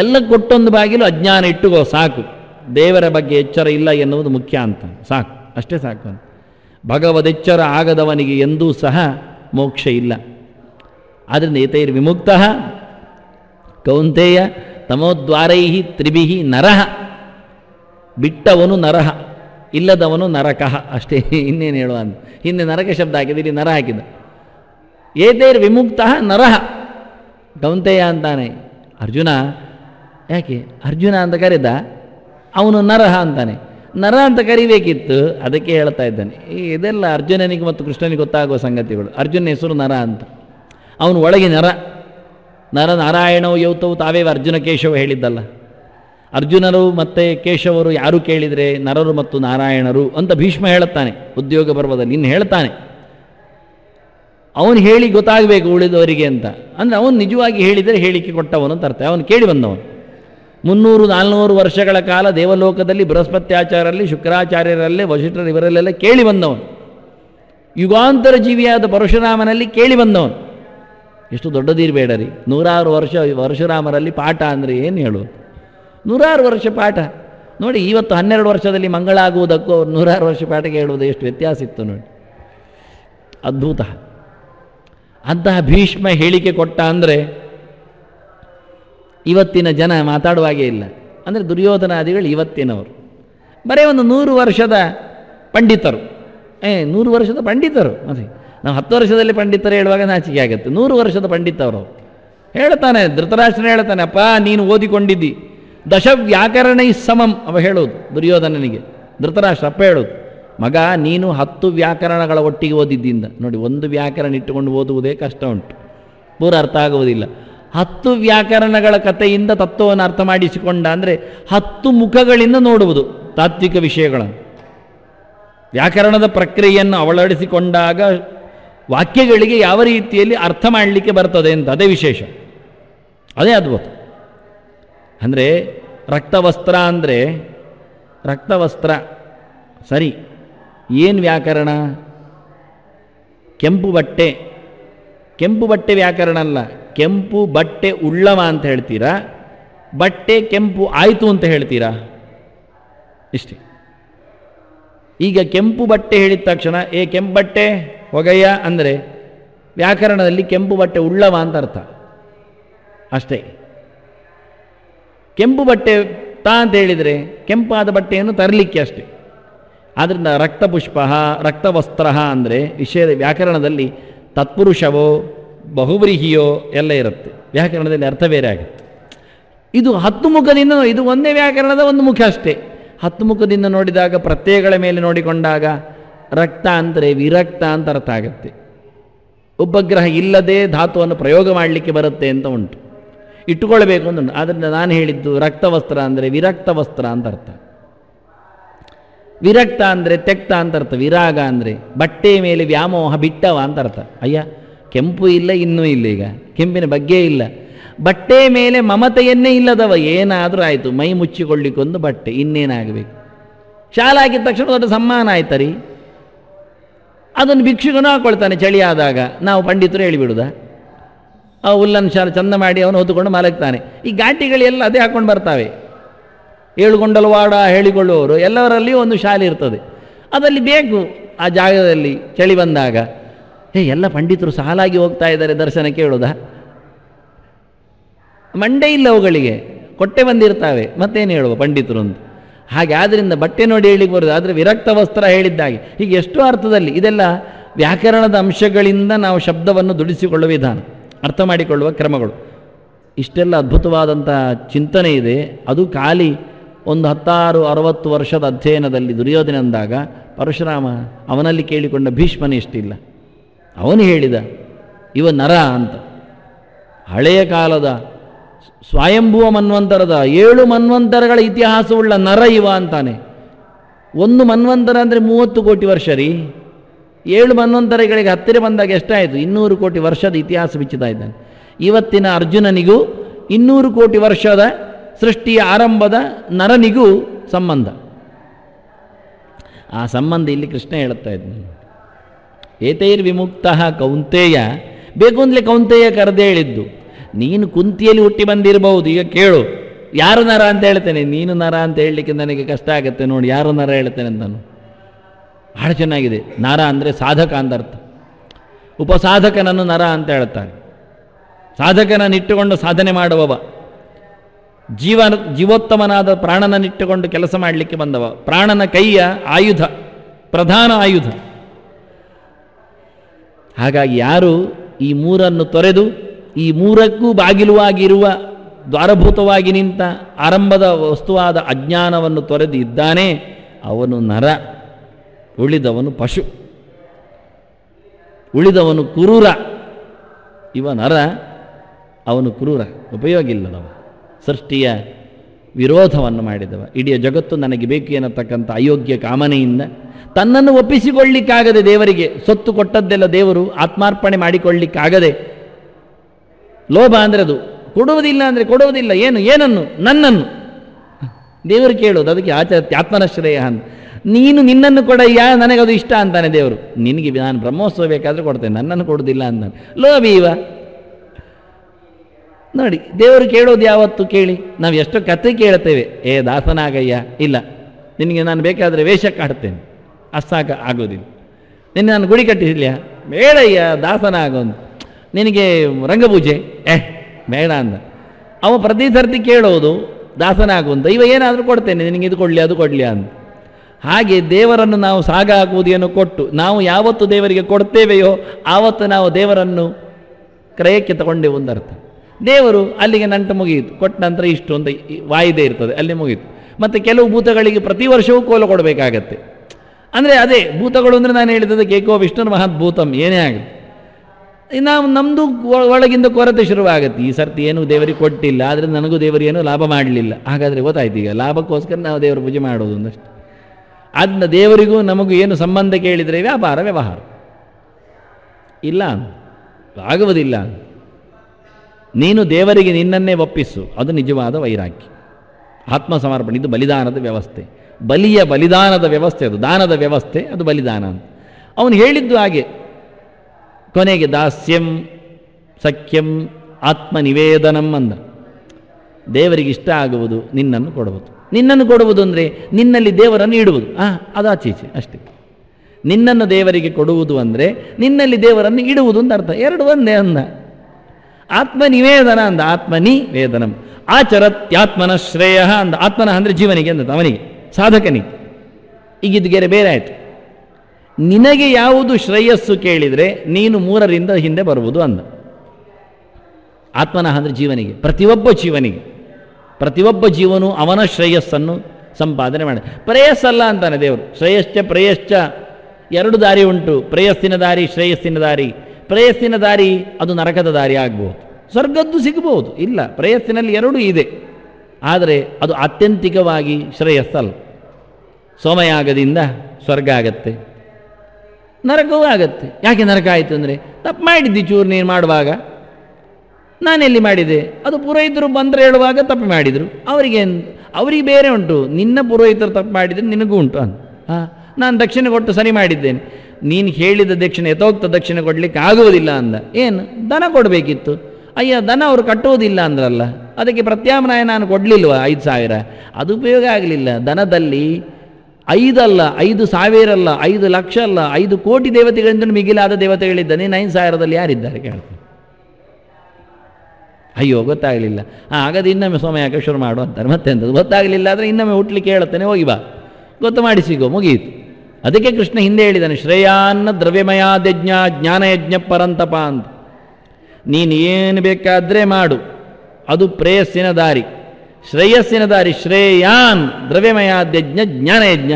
ಎಲ್ಲ ಕೊಟ್ಟೊಂದು ಬಾಗಿಲು ಅಜ್ಞಾನ ಇಟ್ಟುಗೋ ಸಾಕು ದೇವರ ಬಗ್ಗೆ ಎಚ್ಚರ ಇಲ್ಲ ಎನ್ನುವುದು ಮುಖ್ಯ ಅಂತ ಸಾಕು ಅಷ್ಟೇ ಸಾಕು ಅಂತ ಭಗವದೆಚ್ಚರ ಆಗದವನಿಗೆ ಎಂದೂ ಸಹ ಮೋಕ್ಷ ಇಲ್ಲ ಆದ್ದರಿಂದ ಏತೈರ್ ವಿಮುಕ್ತ ಕೌಂತೆಯ ತಮೋದ್ವಾರೈಹಿ ತ್ರಿಭಿಹಿ ನರಹ ಬಿಟ್ಟವನು ನರಹ ಇಲ್ಲದವನು ನರಕಃ ಅಷ್ಟೇ ಇನ್ನೇನು ಹೇಳುವ ಹಿಂದೆ ನರಕ ಶಬ್ದ ಹಾಕಿದ ಇಲ್ಲಿ ನರ ಹಾಕಿದ ಏತೇರ್ ವಿಮುಕ್ತ ನರಹ ಕೌಂತೆಯ ಅಂತಾನೆ ಅರ್ಜುನ ಯಾಕೆ ಅರ್ಜುನ ಅಂತ ಕರೆದ ಅವನು ನರಹ ಅಂತಾನೆ ನರ ಅಂತ ಕರಿಬೇಕಿತ್ತು ಅದಕ್ಕೆ ಹೇಳ್ತಾ ಇದ್ದಾನೆ ಇದೆಲ್ಲ ಅರ್ಜುನನಿಗೆ ಮತ್ತು ಕೃಷ್ಣನಿಗೆ ಗೊತ್ತಾಗುವ ಸಂಗತಿಗಳು ಅರ್ಜುನ ಹೆಸರು ನರ ಅಂತ ಅವನು ಒಳಗೆ ನರ ನರ ನಾರಾಯಣವು ಯೌತವು ತಾವೇ ಅರ್ಜುನ ಕೇಶವ ಹೇಳಿದ್ದಲ್ಲ ಅರ್ಜುನರು ಮತ್ತು ಕೇಶವರು ಯಾರು ಕೇಳಿದರೆ ನರರು ಮತ್ತು ನಾರಾಯಣರು ಅಂತ ಭೀಷ್ಮ ಹೇಳುತ್ತಾನೆ ಉದ್ಯೋಗ ಪರ್ವದಲ್ಲಿ ಇನ್ನು ಹೇಳ್ತಾನೆ ಅವನು ಹೇಳಿ ಗೊತ್ತಾಗಬೇಕು ಉಳಿದವರಿಗೆ ಅಂತ ಅಂದರೆ ಅವನು ನಿಜವಾಗಿ ಹೇಳಿದರೆ ಹೇಳಿಕೆ ಕೊಟ್ಟವನು ಅಂತ ಅರ್ಥ ಅವನು ಕೇಳಿ ಬಂದವನು ಮುನ್ನೂರು ನಾಲ್ನೂರು ವರ್ಷಗಳ ಕಾಲ ದೇವಲೋಕದಲ್ಲಿ ಶುಕ್ರಾಚಾರ್ಯರಲ್ಲಿ ಶುಕ್ರಾಚಾರ್ಯರಲ್ಲೇ ಇವರಲ್ಲೆಲ್ಲ ಕೇಳಿ ಬಂದವನು ಯುಗಾಂತರ ಜೀವಿಯಾದ ಪರಶುರಾಮನಲ್ಲಿ ಕೇಳಿ ಬಂದವನು ಎಷ್ಟು ಬೇಡ ರೀ ನೂರಾರು ವರ್ಷ ಪರಶುರಾಮರಲ್ಲಿ ಪಾಠ ಅಂದರೆ ಏನು ಹೇಳು ನೂರಾರು ವರ್ಷ ಪಾಠ ನೋಡಿ ಇವತ್ತು ಹನ್ನೆರಡು ವರ್ಷದಲ್ಲಿ ಮಂಗಳಾಗುವುದಕ್ಕೂ ಅವ್ರು ನೂರಾರು ವರ್ಷ ಪಾಠ ಕೇಳುವುದು ಎಷ್ಟು ವ್ಯತ್ಯಾಸ ಇತ್ತು ನೋಡಿ ಅದ್ಭುತ ಅಂತಹ ಭೀಷ್ಮ ಹೇಳಿಕೆ ಕೊಟ್ಟ ಅಂದರೆ ಇವತ್ತಿನ ಜನ ಮಾತಾಡುವಾಗೆ ಇಲ್ಲ ಅಂದರೆ ದುರ್ಯೋಧನಾದಿಗಳು ಇವತ್ತಿನವರು ಬರೀ ಒಂದು ನೂರು ವರ್ಷದ ಪಂಡಿತರು ಏ ನೂರು ವರ್ಷದ ಪಂಡಿತರು ಅದೇ ನಾವು ಹತ್ತು ವರ್ಷದಲ್ಲಿ ಪಂಡಿತರು ಹೇಳುವಾಗ ನಾಚಿಕೆ ಆಗುತ್ತೆ ನೂರು ವರ್ಷದ ಪಂಡಿತ ಅವರು ಹೇಳ್ತಾನೆ ಧೃತರಾಷ್ಟ್ರ ಹೇಳ್ತಾನೆ ಅಪ್ಪ ನೀನು ಓದಿಕೊಂಡಿದ್ದಿ ದಶ ವ್ಯಾಕರಣೈ ಸಮಂ ಅವ ಹೇಳೋದು ದುರ್ಯೋಧನನಿಗೆ ಧೃತರಾಷ್ಟ್ರ ಅಪ್ಪ ಹೇಳೋದು ಮಗ ನೀನು ಹತ್ತು ವ್ಯಾಕರಣಗಳ ಒಟ್ಟಿಗೆ ಓದಿದ್ದಿಂದ ನೋಡಿ ಒಂದು ವ್ಯಾಕರಣ ಇಟ್ಟುಕೊಂಡು ಓದುವುದೇ ಕಷ್ಟ ಉಂಟು ಪೂರ ಅರ್ಥ ಆಗುವುದಿಲ್ಲ ಹತ್ತು ವ್ಯಾಕರಣಗಳ ಕಥೆಯಿಂದ ತತ್ವವನ್ನು ಅರ್ಥ ಮಾಡಿಸಿಕೊಂಡ ಅಂದರೆ ಹತ್ತು ಮುಖಗಳಿಂದ ನೋಡುವುದು ತಾತ್ವಿಕ ವಿಷಯಗಳನ್ನು ವ್ಯಾಕರಣದ ಪ್ರಕ್ರಿಯೆಯನ್ನು ಅವಳಡಿಸಿಕೊಂಡಾಗ ವಾಕ್ಯಗಳಿಗೆ ಯಾವ ರೀತಿಯಲ್ಲಿ ಅರ್ಥ ಮಾಡಲಿಕ್ಕೆ ಬರ್ತದೆ ಅಂತ ಅದೇ ವಿಶೇಷ ಅದೇ ಅದ್ಭುತ ಅಂದರೆ ರಕ್ತವಸ್ತ್ರ ಅಂದರೆ ರಕ್ತವಸ್ತ್ರ ಸರಿ ಏನು ವ್ಯಾಕರಣ ಕೆಂಪು ಬಟ್ಟೆ ಕೆಂಪು ಬಟ್ಟೆ ವ್ಯಾಕರಣ ಅಲ್ಲ ಕೆಂಪು ಬಟ್ಟೆ ಉಳ್ಳವ ಅಂತ ಹೇಳ್ತೀರಾ ಬಟ್ಟೆ ಕೆಂಪು ಆಯಿತು ಅಂತ ಹೇಳ್ತೀರಾ ಇಷ್ಟೇ ಈಗ ಕೆಂಪು ಬಟ್ಟೆ ಹೇಳಿದ ತಕ್ಷಣ ಏ ಕೆಂಪು ಬಟ್ಟೆ ಹೊಗೆಯ ಅಂದರೆ ವ್ಯಾಕರಣದಲ್ಲಿ ಕೆಂಪು ಬಟ್ಟೆ ಉಳ್ಳವ ಅಂತ ಅರ್ಥ ಅಷ್ಟೇ ಕೆಂಪು ಬಟ್ಟೆ ತಾ ಅಂತ ಹೇಳಿದರೆ ಕೆಂಪಾದ ಬಟ್ಟೆಯನ್ನು ತರಲಿಕ್ಕೆ ಅಷ್ಟೆ ಆದ್ದರಿಂದ ರಕ್ತಪುಷ್ಪ ರಕ್ತವಸ್ತ್ರ ಅಂದರೆ ವಿಷಯದ ವ್ಯಾಕರಣದಲ್ಲಿ ತತ್ಪುರುಷವೋ ಬಹುಬ್ರೀಹಿಯೋ ಎಲ್ಲ ಇರುತ್ತೆ ವ್ಯಾಕರಣದಲ್ಲಿ ಅರ್ಥ ಬೇರೆ ಆಗುತ್ತೆ ಇದು ಹತ್ತು ಮುಖದಿಂದ ಇದು ಒಂದೇ ವ್ಯಾಕರಣದ ಒಂದು ಮುಖ ಅಷ್ಟೇ ಹತ್ತುಮುಖದಿಂದ ನೋಡಿದಾಗ ಪ್ರತ್ಯಯಗಳ ಮೇಲೆ ನೋಡಿಕೊಂಡಾಗ ರಕ್ತ ಅಂದರೆ ವಿರಕ್ತ ಅಂತ ಅರ್ಥ ಆಗುತ್ತೆ ಉಪಗ್ರಹ ಇಲ್ಲದೆ ಧಾತುವನ್ನು ಪ್ರಯೋಗ ಮಾಡಲಿಕ್ಕೆ ಬರುತ್ತೆ ಅಂತ ಉಂಟು ಇಟ್ಟುಕೊಳ್ಬೇಕು ಅಂತ ಉಂಟು ಆದ್ದರಿಂದ ನಾನು ಹೇಳಿದ್ದು ರಕ್ತವಸ್ತ್ರ ಅಂದರೆ ವಿರಕ್ತ ವಸ್ತ್ರ ಅಂತ ಅರ್ಥ ವಿರಕ್ತ ಅಂದರೆ ತೆಕ್ತ ಅಂತ ಅರ್ಥ ವಿರಾಗ ಅಂದರೆ ಬಟ್ಟೆ ಮೇಲೆ ವ್ಯಾಮೋಹ ಬಿಟ್ಟವ ಅಂತ ಅರ್ಥ ಅಯ್ಯ ಕೆಂಪು ಇಲ್ಲ ಇನ್ನೂ ಇಲ್ಲ ಈಗ ಕೆಂಪಿನ ಬಗ್ಗೆ ಇಲ್ಲ ಬಟ್ಟೆ ಮೇಲೆ ಮಮತೆಯನ್ನೇ ಇಲ್ಲದವ ಏನಾದರೂ ಆಯಿತು ಮೈ ಮುಚ್ಚಿಕೊಳ್ಳಿಕೊಂದು ಬಟ್ಟೆ ಇನ್ನೇನಾಗಬೇಕು ಶಾಲೆ ಹಾಕಿದ ತಕ್ಷಣ ದೊಡ್ಡ ಸಮ್ಮಾನ ಆಯ್ತರಿ ಅದನ್ನು ಭಿಕ್ಷುಗನೂ ಹಾಕ್ಕೊಳ್ತಾನೆ ಚಳಿ ಆದಾಗ ನಾವು ಪಂಡಿತರು ಹೇಳಿಬಿಡುದ ಆ ಉಲ್ಲನ್ ಶಾಲೆ ಚಂದ ಮಾಡಿ ಅವನು ಹೊತ್ತುಕೊಂಡು ಮಲಗ್ತಾನೆ ಈ ಗಾಂಟಿಗಳೆಲ್ಲ ಅದೇ ಹಾಕೊಂಡು ಬರ್ತಾವೆ ವಾಡ ಹೇಳಿಕೊಳ್ಳುವವರು ಎಲ್ಲವರಲ್ಲಿಯೂ ಒಂದು ಶಾಲೆ ಇರ್ತದೆ ಅದರಲ್ಲಿ ಬೇಕು ಆ ಜಾಗದಲ್ಲಿ ಚಳಿ ಬಂದಾಗ ಏ ಎಲ್ಲ ಪಂಡಿತರು ಸಾಲಾಗಿ ಹೋಗ್ತಾ ಇದ್ದಾರೆ ದರ್ಶನ ಕೇಳೋದಾ ಮಂಡೆ ಇಲ್ಲ ಅವುಗಳಿಗೆ ಕೊಟ್ಟೆ ಬಂದಿರ್ತಾವೆ ಮತ್ತೇನು ಹೇಳುವ ಪಂಡಿತರು ಅಂತ ಹಾಗೆ ಆದ್ದರಿಂದ ಬಟ್ಟೆ ನೋಡಿ ಹೇಳಿ ಬರೋದು ಆದರೆ ವಿರಕ್ತ ವಸ್ತ್ರ ಹೇಳಿದ್ದಾಗೆ ಹೀಗೆ ಎಷ್ಟು ಅರ್ಥದಲ್ಲಿ ಇದೆಲ್ಲ ವ್ಯಾಕರಣದ ಅಂಶಗಳಿಂದ ನಾವು ಶಬ್ದವನ್ನು ದುಡಿಸಿಕೊಳ್ಳುವ ವಿಧಾನ ಅರ್ಥ ಮಾಡಿಕೊಳ್ಳುವ ಕ್ರಮಗಳು ಇಷ್ಟೆಲ್ಲ ಅದ್ಭುತವಾದಂತಹ ಚಿಂತನೆ ಇದೆ ಅದು ಖಾಲಿ ಒಂದು ಹತ್ತಾರು ಅರವತ್ತು ವರ್ಷದ ಅಧ್ಯಯನದಲ್ಲಿ ದುರ್ಯೋಧನೆ ಅಂದಾಗ ಪರಶುರಾಮ ಅವನಲ್ಲಿ ಕೇಳಿಕೊಂಡ ಭೀಷ್ಮನ ಇಷ್ಟಿಲ್ಲ ಅವನು ಹೇಳಿದ ಇವ ನರ ಅಂತ ಹಳೆಯ ಕಾಲದ ಸ್ವಯಂಭುವ ಮನ್ವಂತರದ ಏಳು ಮನ್ವಂತರಗಳ ಇತಿಹಾಸವುಳ್ಳ ನರ ಇವ ಅಂತಾನೆ ಒಂದು ಮನ್ವಂತರ ಅಂದರೆ ಮೂವತ್ತು ಕೋಟಿ ವರ್ಷ ರೀ ಏಳು ಮನ್ವಂತರಗಳಿಗೆ ಹತ್ತಿರ ಬಂದಾಗ ಎಷ್ಟಾಯಿತು ಇನ್ನೂರು ಕೋಟಿ ವರ್ಷದ ಇತಿಹಾಸ ಬಿಚ್ಚುತ್ತಾ ಇದ್ದಾನೆ ಇವತ್ತಿನ ಅರ್ಜುನನಿಗೂ ಇನ್ನೂರು ಕೋಟಿ ವರ್ಷದ ಸೃಷ್ಟಿಯ ಆರಂಭದ ನರನಿಗೂ ಸಂಬಂಧ ಆ ಸಂಬಂಧ ಇಲ್ಲಿ ಕೃಷ್ಣ ಹೇಳುತ್ತಾ ಇದ್ದಾನೆ ಏತೈರ್ ವಿಮುಕ್ತ ಕೌಂತೇಯ ಬೇಕು ಅಂದಲೇ ಕೌಂತೇಯ ಕರೆದೇ ಹೇಳಿದ್ದು ನೀನು ಕುಂತಿಯಲ್ಲಿ ಹುಟ್ಟಿ ಬಂದಿರಬಹುದು ಈಗ ಕೇಳು ಯಾರು ನರ ಅಂತ ಹೇಳ್ತೇನೆ ನೀನು ನರ ಅಂತ ಹೇಳಲಿಕ್ಕೆ ನನಗೆ ಕಷ್ಟ ಆಗುತ್ತೆ ನೋಡಿ ಯಾರು ನರ ಹೇಳ್ತೇನೆ ನಾನು ಬಹಳ ಚೆನ್ನಾಗಿದೆ ನರ ಅಂದರೆ ಸಾಧಕ ಅಂದರ್ಥ ಉಪಸಾಧಕನನ್ನು ನರ ಅಂತ ಹೇಳ್ತಾನೆ ಸಾಧಕನನ್ನಿಟ್ಟುಕೊಂಡು ಸಾಧನೆ ಮಾಡುವವ ಜೀವ ಜೀವೋತ್ತಮನಾದ ಪ್ರಾಣನನ್ನಿಟ್ಟುಕೊಂಡು ಕೆಲಸ ಮಾಡಲಿಕ್ಕೆ ಬಂದವ ಪ್ರಾಣನ ಕೈಯ ಆಯುಧ ಪ್ರಧಾನ ಆಯುಧ ಹಾಗಾಗಿ ಯಾರು ಈ ಮೂರನ್ನು ತೊರೆದು ಈ ಮೂರಕ್ಕೂ ಬಾಗಿಲುವಾಗಿರುವ ದ್ವಾರಭೂತವಾಗಿ ನಿಂತ ಆರಂಭದ ವಸ್ತುವಾದ ಅಜ್ಞಾನವನ್ನು ತೊರೆದು ಇದ್ದಾನೆ ಅವನು ನರ ಉಳಿದವನು ಪಶು ಉಳಿದವನು ಕುರೂರ ಇವ ನರ ಅವನು ಕುರೂರ ಉಪಯೋಗ ನಾವು ಸೃಷ್ಟಿಯ ವಿರೋಧವನ್ನು ಮಾಡಿದವ ಇಡೀ ಜಗತ್ತು ನನಗೆ ಬೇಕು ಎನ್ನತಕ್ಕಂಥ ಅಯೋಗ್ಯ ಕಾಮನೆಯಿಂದ ತನ್ನನ್ನು ಒಪ್ಪಿಸಿಕೊಳ್ಳಿಕ್ಕಾಗದೆ ದೇವರಿಗೆ ಸೊತ್ತು ಕೊಟ್ಟದ್ದೆಲ್ಲ ದೇವರು ಆತ್ಮಾರ್ಪಣೆ ಮಾಡಿಕೊಳ್ಳಿಕ್ಕಾಗದೆ ಲೋಭ ಅಂದರೆ ಅದು ಕೊಡುವುದಿಲ್ಲ ಅಂದರೆ ಕೊಡುವುದಿಲ್ಲ ಏನು ಏನನ್ನು ನನ್ನನ್ನು ದೇವರು ಕೇಳೋದು ಅದಕ್ಕೆ ಆಚಾರ್ಯ ಆತ್ಮನಶ್ರೇಯ ಅಂತ ನೀನು ನಿನ್ನನ್ನು ಕೊಡಯ್ಯ ನನಗದು ಇಷ್ಟ ಅಂತಾನೆ ದೇವರು ನಿನಗೆ ನಾನು ಬ್ರಹ್ಮೋತ್ಸವ ಬೇಕಾದರೆ ಕೊಡ್ತೇನೆ ನನ್ನನ್ನು ಕೊಡೋದಿಲ್ಲ ಅಂತಾನೆ ಲೋಭೀವ ನೋಡಿ ದೇವರು ಕೇಳೋದು ಯಾವತ್ತು ಕೇಳಿ ನಾವು ಎಷ್ಟೋ ಕತೆ ಕೇಳ್ತೇವೆ ಏ ದಾಸನಾಗಯ್ಯ ಇಲ್ಲ ನಿನಗೆ ನಾನು ಬೇಕಾದರೆ ವೇಷ ಕಾಡ್ತೇನೆ ಅಸ್ಸಾಕ ಆಗೋದಿಲ್ಲ ನಿನ್ನೆ ನಾನು ಗುಡಿ ಕಟ್ಟಿಸಲಿಯಾ ಬೇಡಯ್ಯ ಆಗೋದು ನಿನಗೆ ರಂಗಪೂಜೆ ಏ ಬೇಡ ಅಂದ ಅವ ಪ್ರತಿ ಸರ್ತಿ ಕೇಳೋದು ದಾಸನಾಗುವಂತ ಇವ ಏನಾದರೂ ಕೊಡ್ತೇನೆ ನಿನಗೆ ಇದು ಕೊಡಲಿ ಅದು ಕೊಡಲಿ ಅಂತ ಹಾಗೆ ದೇವರನ್ನು ನಾವು ಸಾಗ ಹಾಕುವುದೇನು ಕೊಟ್ಟು ನಾವು ಯಾವತ್ತು ದೇವರಿಗೆ ಕೊಡ್ತೇವೆಯೋ ಆವತ್ತು ನಾವು ದೇವರನ್ನು ಕ್ರಯಕ್ಕೆ ತಗೊಂಡೆವು ಒಂದರ್ಥ ದೇವರು ಅಲ್ಲಿಗೆ ನಂಟು ಮುಗಿಯಿತು ಕೊಟ್ಟ ನಂತರ ಇಷ್ಟು ಅಂತ ವಾಯಿದೆ ಇರ್ತದೆ ಅಲ್ಲಿ ಮುಗೀತು ಮತ್ತು ಕೆಲವು ಭೂತಗಳಿಗೆ ಪ್ರತಿ ವರ್ಷವೂ ಕೋಲು ಕೊಡಬೇಕಾಗತ್ತೆ ಅಂದರೆ ಅದೇ ಭೂತಗಳು ಅಂದರೆ ನಾನು ಹೇಳಿದ್ದಕ್ಕೆ ಏಕೋ ವಿಷ್ಣು ಮಹದ್ಭೂತಂ ಏನೇ ಆಗಲಿ ನಾವು ನಮ್ಮದು ಒಳಗಿಂದ ಕೊರತೆ ಶುರುವಾಗುತ್ತೆ ಈ ಸರ್ತಿ ಏನೂ ದೇವರಿಗೆ ಕೊಟ್ಟಿಲ್ಲ ಆದರೆ ನನಗೂ ದೇವರಿಗೇನು ಲಾಭ ಮಾಡಲಿಲ್ಲ ಹಾಗಾದರೆ ಗೊತ್ತಾಯ್ತು ಈಗ ಲಾಭಕ್ಕೋಸ್ಕರ ನಾವು ದೇವರ ಪೂಜೆ ಮಾಡೋದು ಒಂದಷ್ಟು ಅದನ್ನ ದೇವರಿಗೂ ನಮಗೂ ಏನು ಸಂಬಂಧ ಕೇಳಿದರೆ ವ್ಯಾಪಾರ ವ್ಯವಹಾರ ಇಲ್ಲ ಆಗುವುದಿಲ್ಲ ನೀನು ದೇವರಿಗೆ ನಿನ್ನನ್ನೇ ಒಪ್ಪಿಸು ಅದು ನಿಜವಾದ ವೈರಾಗ್ಯ ಆತ್ಮಸಮರ್ಪಣೆ ಇದು ಬಲಿದಾನದ ವ್ಯವಸ್ಥೆ ಬಲಿಯ ಬಲಿದಾನದ ವ್ಯವಸ್ಥೆ ಅದು ದಾನದ ವ್ಯವಸ್ಥೆ ಅದು ಬಲಿದಾನ ಅಂತ ಅವನು ಹೇಳಿದ್ದು ಹಾಗೆ ಕೊನೆಗೆ ದಾಸ್ಯಂ ಸಖ್ಯಂ ಆತ್ಮನಿವೇದನಂ ಅಂದ ದೇವರಿಗೆ ಇಷ್ಟ ಆಗುವುದು ನಿನ್ನನ್ನು ಕೊಡುವುದು ನಿನ್ನನ್ನು ಕೊಡುವುದು ಅಂದರೆ ನಿನ್ನಲ್ಲಿ ದೇವರನ್ನು ಇಡುವುದು ಆ ಅದಾಚೀಚೆ ಅಷ್ಟೇ ನಿನ್ನನ್ನು ದೇವರಿಗೆ ಕೊಡುವುದು ಅಂದರೆ ನಿನ್ನಲ್ಲಿ ದೇವರನ್ನು ಇಡುವುದು ಅಂತ ಅರ್ಥ ಎರಡು ಒಂದೇ ಅಂದ ಆತ್ಮನಿವೇದನ ಅಂದ ಆತ್ಮನಿವೇದನಂ ನಿವೇದನಂ ಆಚರತ್ಯಾತ್ಮನ ಶ್ರೇಯ ಅಂದ ಆತ್ಮನ ಅಂದರೆ ಜೀವನಿಗೆ ಅಂದ ಅವನಿಗೆ ಸಾಧಕನಿಗೆ ಈಗಿದ್ದು ಬೇರೆ ಬೇರೆ ಆಯಿತು ನಿನಗೆ ಯಾವುದು ಶ್ರೇಯಸ್ಸು ಕೇಳಿದರೆ ನೀನು ಮೂರರಿಂದ ಹಿಂದೆ ಬರುವುದು ಅಂದ ಆತ್ಮನಃ ಅಂದರೆ ಜೀವನಿಗೆ ಪ್ರತಿಯೊಬ್ಬ ಜೀವನಿಗೆ ಪ್ರತಿಯೊಬ್ಬ ಜೀವನು ಅವನ ಶ್ರೇಯಸ್ಸನ್ನು ಸಂಪಾದನೆ ಮಾಡ ಪ್ರೇಯಸ್ಸಲ್ಲ ಅಂತಾನೆ ದೇವರು ಶ್ರೇಯಶ್ಚ ಪ್ರೇಯಶ್ಚ ಎರಡು ದಾರಿ ಉಂಟು ಪ್ರೇಯಸ್ಸಿನ ದಾರಿ ಶ್ರೇಯಸ್ಸಿನ ದಾರಿ ಪ್ರೇಯಸ್ಸಿನ ದಾರಿ ಅದು ನರಕದ ದಾರಿ ಆಗ್ಬೋದು ಸ್ವರ್ಗದ್ದು ಸಿಗಬಹುದು ಇಲ್ಲ ಪ್ರೇಯಸ್ಸಿನಲ್ಲಿ ಎರಡೂ ಇದೆ ಆದರೆ ಅದು ಆತ್ಯಂತಿಕವಾಗಿ ಶ್ರೇಯಸ್ಸಲ್ಲ ಸೋಮಯಾಗದಿಂದ ಸ್ವರ್ಗ ಆಗತ್ತೆ ನರಕವೂ ಆಗತ್ತೆ ಯಾಕೆ ನರಕ ಆಯಿತು ಅಂದರೆ ತಪ್ಪು ಮಾಡಿದ್ದಿ ಚೂರು ನೀನು ಮಾಡುವಾಗ ನಾನೆಲ್ಲಿ ಮಾಡಿದೆ ಅದು ಪುರೋಹಿತರು ಬಂದರೆ ಹೇಳುವಾಗ ತಪ್ಪು ಮಾಡಿದರು ಅವರಿಗೆ ಅವರಿಗೆ ಬೇರೆ ಉಂಟು ನಿನ್ನ ಪುರೋಹಿತರು ತಪ್ಪು ಮಾಡಿದರೆ ನಿನಗೂ ಉಂಟು ಅಂತ ಹಾಂ ನಾನು ದಕ್ಷಿಣ ಕೊಟ್ಟು ಸರಿ ಮಾಡಿದ್ದೇನೆ ನೀನು ಹೇಳಿದ ದಕ್ಷಿಣ ಯಥೋಕ್ತ ದಕ್ಷಿಣ ಕೊಡಲಿಕ್ಕೆ ಆಗುವುದಿಲ್ಲ ಅಂದ ಏನು ದನ ಕೊಡಬೇಕಿತ್ತು ಅಯ್ಯ ದನ ಅವರು ಕಟ್ಟುವುದಿಲ್ಲ ಅಂದ್ರಲ್ಲ ಅದಕ್ಕೆ ಪ್ರತ್ಯಾಮ್ನಾಯ ನಾನು ಕೊಡಲಿಲ್ವ ಐದು ಸಾವಿರ ಅದು ಉಪಯೋಗ ಆಗಲಿಲ್ಲ ದನದಲ್ಲಿ ಐದಲ್ಲ ಐದು ಸಾವಿರ ಅಲ್ಲ ಐದು ಲಕ್ಷ ಅಲ್ಲ ಐದು ಕೋಟಿ ದೇವತೆಗಳಿಂದ ಮಿಗಿಲಾದ ದೇವತೆಗಳಿದ್ದಾನೆ ನೈನ್ ಸಾವಿರದಲ್ಲಿ ಯಾರಿದ್ದಾರೆ ಕೇಳ್ತಾರೆ ಅಯ್ಯೋ ಗೊತ್ತಾಗಲಿಲ್ಲ ಹಾಗಾದ್ರೆ ಇನ್ನೊಮ್ಮೆ ಸಮಯ ಯಾಕೆ ಶುರು ಮಾಡು ಅಂತಾರೆ ಮತ್ತೆ ಗೊತ್ತಾಗಲಿಲ್ಲ ಆದರೆ ಇನ್ನೊಮ್ಮೆ ಹುಟ್ಲಿಕ್ಕೆ ಹೇಳುತ್ತೇನೆ ಹೋಗಿ ಬಾ ಗೊತ್ತು ಮಾಡಿ ಸಿಗೋ ಮುಗಿಯಿತು ಅದಕ್ಕೆ ಕೃಷ್ಣ ಹಿಂದೆ ಹೇಳಿದ್ದಾನೆ ಶ್ರೇಯಾನ್ನ ದ್ರವ್ಯಮಯಾದ್ಯಜ್ಞ ಜ್ಞಾನಯಜ್ಞ ಪರಂತಪ ಅಂತ ನೀನು ಏನು ಬೇಕಾದರೆ ಮಾಡು ಅದು ಪ್ರೇಯಸ್ಸಿನ ದಾರಿ ಶ್ರೇಯಸ್ಸಿನ ದಾರಿ ಶ್ರೇಯಾನ್ ದ್ರವ್ಯಮಯಾದ್ಯಜ್ಞ ಜ್ಞಾನಯಜ್ಞ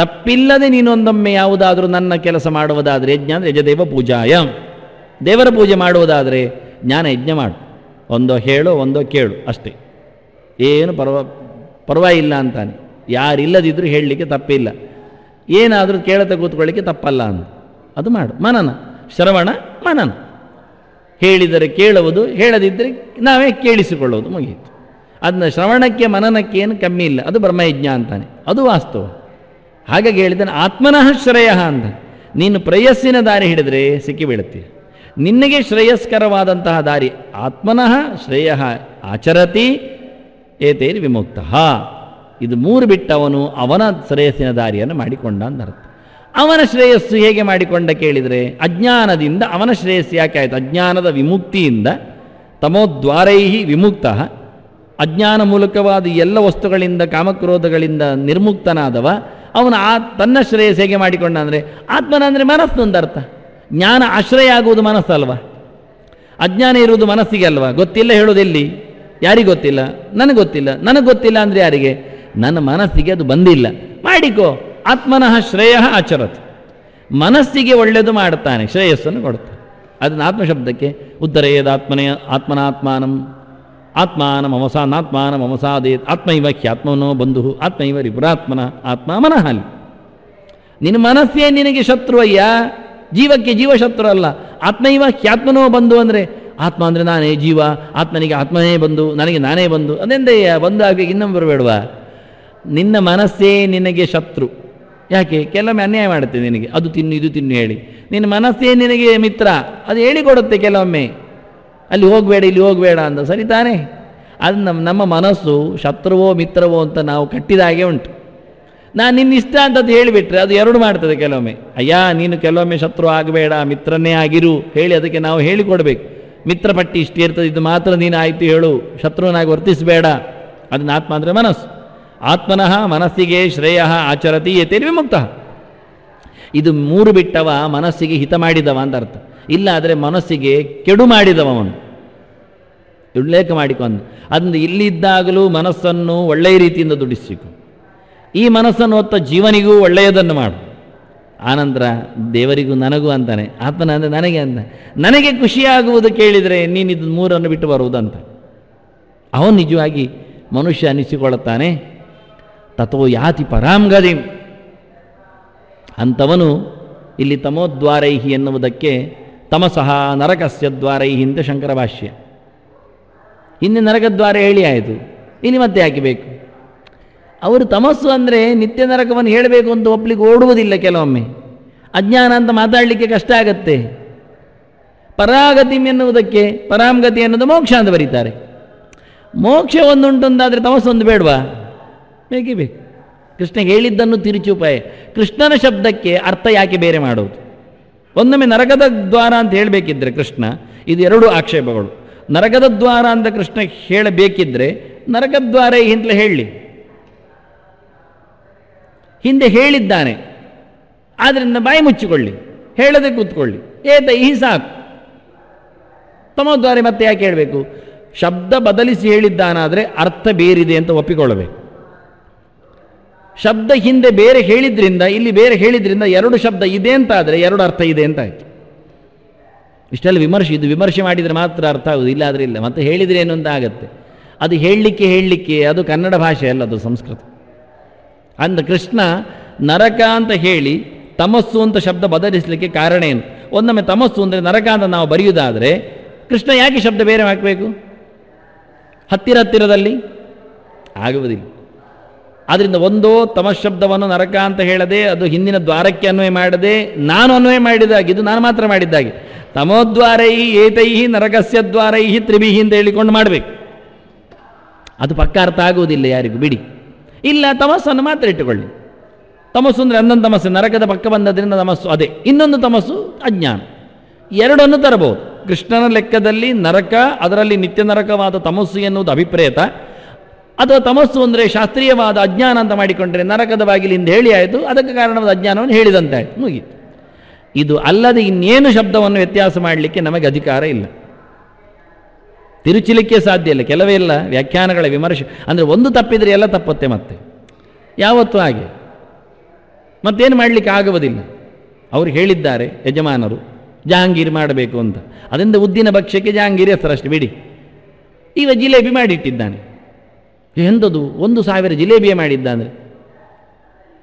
ತಪ್ಪಿಲ್ಲದೆ ನೀನೊಂದೊಮ್ಮೆ ಯಾವುದಾದರೂ ನನ್ನ ಕೆಲಸ ಮಾಡುವುದಾದರೆ ಯಜ್ಞ ಅಂದರೆ ಯಜದೇವ ಪೂಜಾಯ ದೇವರ ಪೂಜೆ ಮಾಡುವುದಾದರೆ ಜ್ಞಾನ ಯಜ್ಞ ಮಾಡು ಒಂದೋ ಹೇಳು ಒಂದೋ ಕೇಳು ಅಷ್ಟೇ ಏನು ಪರ್ವ ಪರ್ವ ಇಲ್ಲ ಅಂತಾನೆ ಯಾರಿಲ್ಲದಿದ್ದರೂ ಹೇಳಲಿಕ್ಕೆ ತಪ್ಪಿಲ್ಲ ಏನಾದರೂ ಕೇಳತ ಕೂತ್ಕೊಳ್ಳಿಕ್ಕೆ ತಪ್ಪಲ್ಲ ಅಂತ ಅದು ಮಾಡು ಮನನ ಶ್ರವಣ ಮನನ ಹೇಳಿದರೆ ಕೇಳುವುದು ಹೇಳದಿದ್ದರೆ ನಾವೇ ಕೇಳಿಸಿಕೊಳ್ಳೋದು ಮುಗಿಯಿತು ಅದನ್ನ ಶ್ರವಣಕ್ಕೆ ಮನನಕ್ಕೆ ಏನು ಕಮ್ಮಿ ಇಲ್ಲ ಅದು ಬ್ರಹ್ಮಯಜ್ಞ ಅಂತಾನೆ ಅದು ವಾಸ್ತವ ಹಾಗಾಗಿ ಹೇಳಿದ್ದಾನೆ ಆತ್ಮನಃ ಶ್ರೇಯ ಅಂತ ನೀನು ಪ್ರೇಯಸ್ಸಿನ ದಾರಿ ಹಿಡಿದರೆ ಸಿಕ್ಕಿಬೀಳುತ್ತೀಯ ನಿನಗೆ ಶ್ರೇಯಸ್ಕರವಾದಂತಹ ದಾರಿ ಆತ್ಮನಃ ಶ್ರೇಯ ಆಚರತಿ ಏತೇರಿ ವಿಮುಕ್ತ ಇದು ಮೂರು ಬಿಟ್ಟವನು ಅವನ ಶ್ರೇಯಸ್ಸಿನ ದಾರಿಯನ್ನು ಮಾಡಿಕೊಂಡ ಅಂತ ಅರ್ಥ ಅವನ ಶ್ರೇಯಸ್ಸು ಹೇಗೆ ಮಾಡಿಕೊಂಡ ಕೇಳಿದರೆ ಅಜ್ಞಾನದಿಂದ ಅವನ ಶ್ರೇಯಸ್ಸು ಯಾಕೆ ಆಯಿತು ಅಜ್ಞಾನದ ವಿಮುಕ್ತಿಯಿಂದ ತಮೋದ್ವಾರೈಹಿ ವಿಮುಕ್ತ ಅಜ್ಞಾನ ಮೂಲಕವಾದ ಎಲ್ಲ ವಸ್ತುಗಳಿಂದ ಕಾಮಕ್ರೋಧಗಳಿಂದ ನಿರ್ಮುಕ್ತನಾದವ ಅವನು ಆ ತನ್ನ ಶ್ರೇಯಸ್ಸು ಹೇಗೆ ಮಾಡಿಕೊಂಡ ಅಂದರೆ ಆತ್ಮನ ಅಂದರೆ ಮನಸ್ಸೊಂದು ಅರ್ಥ ಜ್ಞಾನ ಆಶ್ರಯ ಆಗುವುದು ಮನಸ್ಸಲ್ವ ಅಜ್ಞಾನ ಇರುವುದು ಮನಸ್ಸಿಗೆ ಅಲ್ವಾ ಗೊತ್ತಿಲ್ಲ ಹೇಳೋದೆಲ್ಲಿ ಯಾರಿಗೆ ಗೊತ್ತಿಲ್ಲ ನನಗೆ ಗೊತ್ತಿಲ್ಲ ನನಗೆ ಗೊತ್ತಿಲ್ಲ ಅಂದರೆ ಯಾರಿಗೆ ನನ್ನ ಮನಸ್ಸಿಗೆ ಅದು ಬಂದಿಲ್ಲ ಮಾಡಿಕೋ ಆತ್ಮನಃ ಶ್ರೇಯ ಆಚರತಿ ಮನಸ್ಸಿಗೆ ಒಳ್ಳೆಯದು ಮಾಡುತ್ತಾನೆ ಶ್ರೇಯಸ್ಸನ್ನು ಕೊಡುತ್ತಾನೆ ಅದನ್ನು ಆತ್ಮಶಬ್ದಕ್ಕೆ ಆತ್ಮನೇ ಆತ್ಮನಾತ್ಮಾನಂ ಆತ್ಮಾನ ಮಮಸಾನಾತ್ಮಾನ ಮಮಸಾದೇ ಆತ್ಮ ಇವ ಖ್ಯಾತ್ಮನೋ ಬಂಧು ಆತ್ಮ ಇವ ರಿಪುರಾತ್ಮನ ಆತ್ಮ ಮನಃ ಅಲ್ಲಿ ನಿನ್ನ ಮನಸ್ಸೇ ನಿನಗೆ ಶತ್ರು ಅಯ್ಯ ಜೀವಕ್ಕೆ ಜೀವ ಶತ್ರು ಅಲ್ಲ ಆತ್ಮ ಇವ ಖ್ಯಾತ್ಮನೋ ಬಂಧು ಅಂದರೆ ಆತ್ಮ ಅಂದರೆ ನಾನೇ ಜೀವ ಆತ್ಮನಿಗೆ ಆತ್ಮನೇ ಬಂದು ನನಗೆ ನಾನೇ ಬಂದು ಅದೆಂದೇ ಬಂದು ಆಗಬೇಕು ಇನ್ನೊಂದು ಬೇಡವಾ ನಿನ್ನ ಮನಸ್ಸೇ ನಿನಗೆ ಶತ್ರು ಯಾಕೆ ಕೆಲವೊಮ್ಮೆ ಅನ್ಯಾಯ ಮಾಡುತ್ತೆ ನಿನಗೆ ಅದು ತಿನ್ನು ಇದು ತಿನ್ನು ಹೇಳಿ ನಿನ್ನ ಮನಸ್ಸೇ ನಿನಗೆ ಮಿತ್ರ ಅದು ಹೇಳಿಕೊಡುತ್ತೆ ಕೆಲವೊಮ್ಮೆ ಅಲ್ಲಿ ಹೋಗಬೇಡ ಇಲ್ಲಿ ಹೋಗಬೇಡ ಅಂತ ಸರಿ ತಾನೇ ಅದು ನಮ್ಮ ನಮ್ಮ ಮನಸ್ಸು ಶತ್ರುವೋ ಮಿತ್ರವೋ ಅಂತ ನಾವು ಕಟ್ಟಿದ ಹಾಗೆ ಉಂಟು ನಾನು ನಿನ್ನ ಇಷ್ಟ ಅಂತ ಹೇಳಿಬಿಟ್ರೆ ಅದು ಎರಡು ಮಾಡ್ತದೆ ಕೆಲವೊಮ್ಮೆ ಅಯ್ಯ ನೀನು ಕೆಲವೊಮ್ಮೆ ಶತ್ರು ಆಗಬೇಡ ಮಿತ್ರನೇ ಆಗಿರು ಹೇಳಿ ಅದಕ್ಕೆ ನಾವು ಹೇಳಿಕೊಡ್ಬೇಕು ಮಿತ್ರಪಟ್ಟಿ ಇಷ್ಟು ಇರ್ತದೆ ಇದು ಮಾತ್ರ ನೀನು ಆಯಿತು ಹೇಳು ಶತ್ರುವನಾಗಿ ವರ್ತಿಸಬೇಡ ಅದನ್ನ ಆತ್ಮ ಅಂದರೆ ಮನಸ್ಸು ಆತ್ಮನಃ ಮನಸ್ಸಿಗೆ ಶ್ರೇಯ ಆಚರತಿ ಎತ್ತೇನು ವಿಮುಕ್ತ ಇದು ಮೂರು ಬಿಟ್ಟವ ಮನಸ್ಸಿಗೆ ಹಿತ ಮಾಡಿದವ ಅಂತ ಅರ್ಥ ಇಲ್ಲ ಆದರೆ ಮನಸ್ಸಿಗೆ ಕೆಡು ಮಾಡಿದವ ಅವನು ಉಲ್ಲೇಖ ಮಾಡಿಕೊಂಡು ಅದನ್ನು ಇಲ್ಲಿದ್ದಾಗಲೂ ಮನಸ್ಸನ್ನು ಒಳ್ಳೆಯ ರೀತಿಯಿಂದ ದುಡಿಸಬೇಕು ಈ ಮನಸ್ಸನ್ನು ಹೊತ್ತ ಜೀವನಿಗೂ ಒಳ್ಳೆಯದನ್ನು ಮಾಡು ಆನಂತರ ದೇವರಿಗೂ ನನಗೂ ಅಂತಾನೆ ಆತ್ಮನ ಅಂದರೆ ನನಗೆ ಅಂತ ನನಗೆ ಖುಷಿಯಾಗುವುದು ಕೇಳಿದರೆ ನೀನಿದು ಮೂರನ್ನು ಬಿಟ್ಟು ಬರುವುದಂತ ಅವನು ನಿಜವಾಗಿ ಮನುಷ್ಯ ಅನಿಸಿಕೊಳ್ಳುತ್ತಾನೆ ತಥೋ ಯಾತಿ ಪರಾಂಗದಿ ಅಂಥವನು ಇಲ್ಲಿ ತಮೋದ್ವಾರೈಹಿ ಎನ್ನುವುದಕ್ಕೆ ತಮಸಃ ನರಕಸ್ಯ ದ್ವಾರೈಹಿ ಅಂತ ಶಂಕರ ಭಾಷ್ಯ ಇನ್ನು ನರಕದ್ವಾರ ಹೇಳಿ ಆಯಿತು ಇಲ್ಲಿ ಮತ್ತೆ ಯಾಕೆ ಬೇಕು ಅವರು ತಮಸ್ಸು ಅಂದರೆ ನಿತ್ಯ ನರಕವನ್ನು ಹೇಳಬೇಕು ಅಂತ ಒಪ್ಲಿಕ್ಕೆ ಓಡುವುದಿಲ್ಲ ಕೆಲವೊಮ್ಮೆ ಅಜ್ಞಾನ ಅಂತ ಮಾತಾಡಲಿಕ್ಕೆ ಕಷ್ಟ ಆಗತ್ತೆ ಪರಾಗತಿಮ್ ಎನ್ನುವುದಕ್ಕೆ ಪರಾಮಗತಿ ಎನ್ನುವುದು ಮೋಕ್ಷ ಅಂತ ಬರೀತಾರೆ ಮೋಕ್ಷ ಒಂದುಂಟು ತಮಸ್ಸು ಒಂದು ಬೇಡವಾ ಬೇಕು ಕೃಷ್ಣ ಹೇಳಿದ್ದನ್ನು ತಿರುಚಿ ಉಪಾಯ ಕೃಷ್ಣನ ಶಬ್ದಕ್ಕೆ ಅರ್ಥ ಯಾಕೆ ಬೇರೆ ಮಾಡೋದು ಒಂದೊಮ್ಮೆ ನರಕದ ದ್ವಾರ ಅಂತ ಹೇಳಬೇಕಿದ್ರೆ ಕೃಷ್ಣ ಇದು ಎರಡು ಆಕ್ಷೇಪಗಳು ನರಕದ ದ್ವಾರ ಅಂತ ಕೃಷ್ಣ ಹೇಳಬೇಕಿದ್ರೆ ನರಕದ್ವಾರ ಹಿಂದೆ ಹೇಳಿ ಹಿಂದೆ ಹೇಳಿದ್ದಾನೆ ಆದ್ರಿಂದ ಬಾಯಿ ಮುಚ್ಚಿಕೊಳ್ಳಿ ಹೇಳದೆ ಕೂತ್ಕೊಳ್ಳಿ ಏತ ಈ ಸಾಕು ತಮೋದ್ವಾರೆ ಮತ್ತೆ ಯಾಕೆ ಹೇಳಬೇಕು ಶಬ್ದ ಬದಲಿಸಿ ಹೇಳಿದ್ದಾನಾದರೆ ಅರ್ಥ ಬೇರಿದೆ ಅಂತ ಒಪ್ಪಿಕೊಳ್ಳಬೇಕು ಶಬ್ದ ಹಿಂದೆ ಬೇರೆ ಹೇಳಿದ್ರಿಂದ ಇಲ್ಲಿ ಬೇರೆ ಹೇಳಿದ್ರಿಂದ ಎರಡು ಶಬ್ದ ಇದೆ ಅಂತ ಆದರೆ ಎರಡು ಅರ್ಥ ಇದೆ ಅಂತ ಆಯಿತು ಇಷ್ಟೆಲ್ಲ ವಿಮರ್ಶೆ ಇದು ವಿಮರ್ಶೆ ಮಾಡಿದರೆ ಮಾತ್ರ ಅರ್ಥ ಆಗುದು ಇಲ್ಲ ಆದರೆ ಇಲ್ಲ ಮತ್ತೆ ಹೇಳಿದರೆ ಏನು ಅಂತ ಆಗತ್ತೆ ಅದು ಹೇಳಲಿಕ್ಕೆ ಹೇಳಲಿಕ್ಕೆ ಅದು ಕನ್ನಡ ಭಾಷೆ ಅಲ್ಲ ಅದು ಸಂಸ್ಕೃತ ಅಂದ ಕೃಷ್ಣ ನರಕ ಅಂತ ಹೇಳಿ ತಮಸ್ಸು ಅಂತ ಶಬ್ದ ಬದಲಿಸಲಿಕ್ಕೆ ಕಾರಣ ಏನು ಒಂದೊಮ್ಮೆ ತಮಸ್ಸು ಅಂದರೆ ನರಕ ಅಂತ ನಾವು ಬರೆಯುವುದಾದರೆ ಕೃಷ್ಣ ಯಾಕೆ ಶಬ್ದ ಬೇರೆ ಹಾಕಬೇಕು ಹತ್ತಿರ ಹತ್ತಿರದಲ್ಲಿ ಆಗುವುದಿಲ್ಲ ಆದ್ದರಿಂದ ಒಂದೋ ತಮಶಬ್ದವನ್ನು ನರಕ ಅಂತ ಹೇಳದೆ ಅದು ಹಿಂದಿನ ದ್ವಾರಕ್ಕೆ ಅನ್ವಯ ಮಾಡದೆ ನಾನು ಅನ್ವಯ ಮಾಡಿದಾಗ ಇದು ನಾನು ಮಾತ್ರ ಮಾಡಿದ್ದಾಗಿ ತಮೋದ್ವಾರೈ ಏತೈಹಿ ನರಕಸ್ಯ ದ್ವಾರೈಹಿ ತ್ರಿಭಿಹಿ ಅಂತ ಹೇಳಿಕೊಂಡು ಮಾಡಬೇಕು ಅದು ಪಕ್ಕ ಅರ್ಥ ಆಗುವುದಿಲ್ಲ ಯಾರಿಗೂ ಬಿಡಿ ಇಲ್ಲ ತಮಸ್ಸನ್ನು ಮಾತ್ರ ಇಟ್ಟುಕೊಳ್ಳಿ ತಮಸ್ಸು ಅಂದರೆ ಅಂದೊಂದು ತಮಸ್ಸು ನರಕದ ಪಕ್ಕ ಬಂದದ್ರಿಂದ ತಮಸ್ಸು ಅದೇ ಇನ್ನೊಂದು ತಮಸ್ಸು ಅಜ್ಞಾನ ಎರಡನ್ನು ತರಬಹುದು ಕೃಷ್ಣನ ಲೆಕ್ಕದಲ್ಲಿ ನರಕ ಅದರಲ್ಲಿ ನಿತ್ಯ ನರಕವಾದ ತಮಸ್ಸು ಎನ್ನುವುದು ಅಭಿಪ್ರೇತ ಅಥವಾ ತಮಸ್ಸು ಅಂದರೆ ಶಾಸ್ತ್ರೀಯವಾದ ಅಜ್ಞಾನ ಅಂತ ಮಾಡಿಕೊಂಡ್ರೆ ನರಕದ ಬಾಗಿಲಿಂದ ಹೇಳಿ ಆಯಿತು ಅದಕ್ಕೆ ಕಾರಣವಾದ ಅಜ್ಞಾನವನ್ನು ಹೇಳಿದಂತೆ ಆಯಿತು ಮುಗೀತು ಇದು ಅಲ್ಲದೆ ಇನ್ನೇನು ಶಬ್ದವನ್ನು ವ್ಯತ್ಯಾಸ ಮಾಡಲಿಕ್ಕೆ ನಮಗೆ ಅಧಿಕಾರ ಇಲ್ಲ ತಿರುಚಿಲಿಕ್ಕೆ ಸಾಧ್ಯ ಇಲ್ಲ ಕೆಲವೇ ಇಲ್ಲ ವ್ಯಾಖ್ಯಾನಗಳ ವಿಮರ್ಶೆ ಅಂದರೆ ಒಂದು ತಪ್ಪಿದರೆ ಎಲ್ಲ ತಪ್ಪತ್ತೆ ಮತ್ತೆ ಯಾವತ್ತೂ ಹಾಗೆ ಮತ್ತೇನು ಮಾಡಲಿಕ್ಕೆ ಆಗುವುದಿಲ್ಲ ಅವರು ಹೇಳಿದ್ದಾರೆ ಯಜಮಾನರು ಜಹಾಂಗೀರ್ ಮಾಡಬೇಕು ಅಂತ ಅದರಿಂದ ಉದ್ದಿನ ಭಕ್ಷ್ಯಕ್ಕೆ ಜಹಾಂಗೀರ್ ಹೆಸರಷ್ಟು ಬಿಡಿ ಈಗ ಜಿಲೇಬಿ ಮಾಡಿಟ್ಟಿದ್ದಾನೆ ಎಂಥದ್ದು ಒಂದು ಸಾವಿರ ಜಿಲೇಬಿಯೇ ಮಾಡಿದ್ದಾನೆ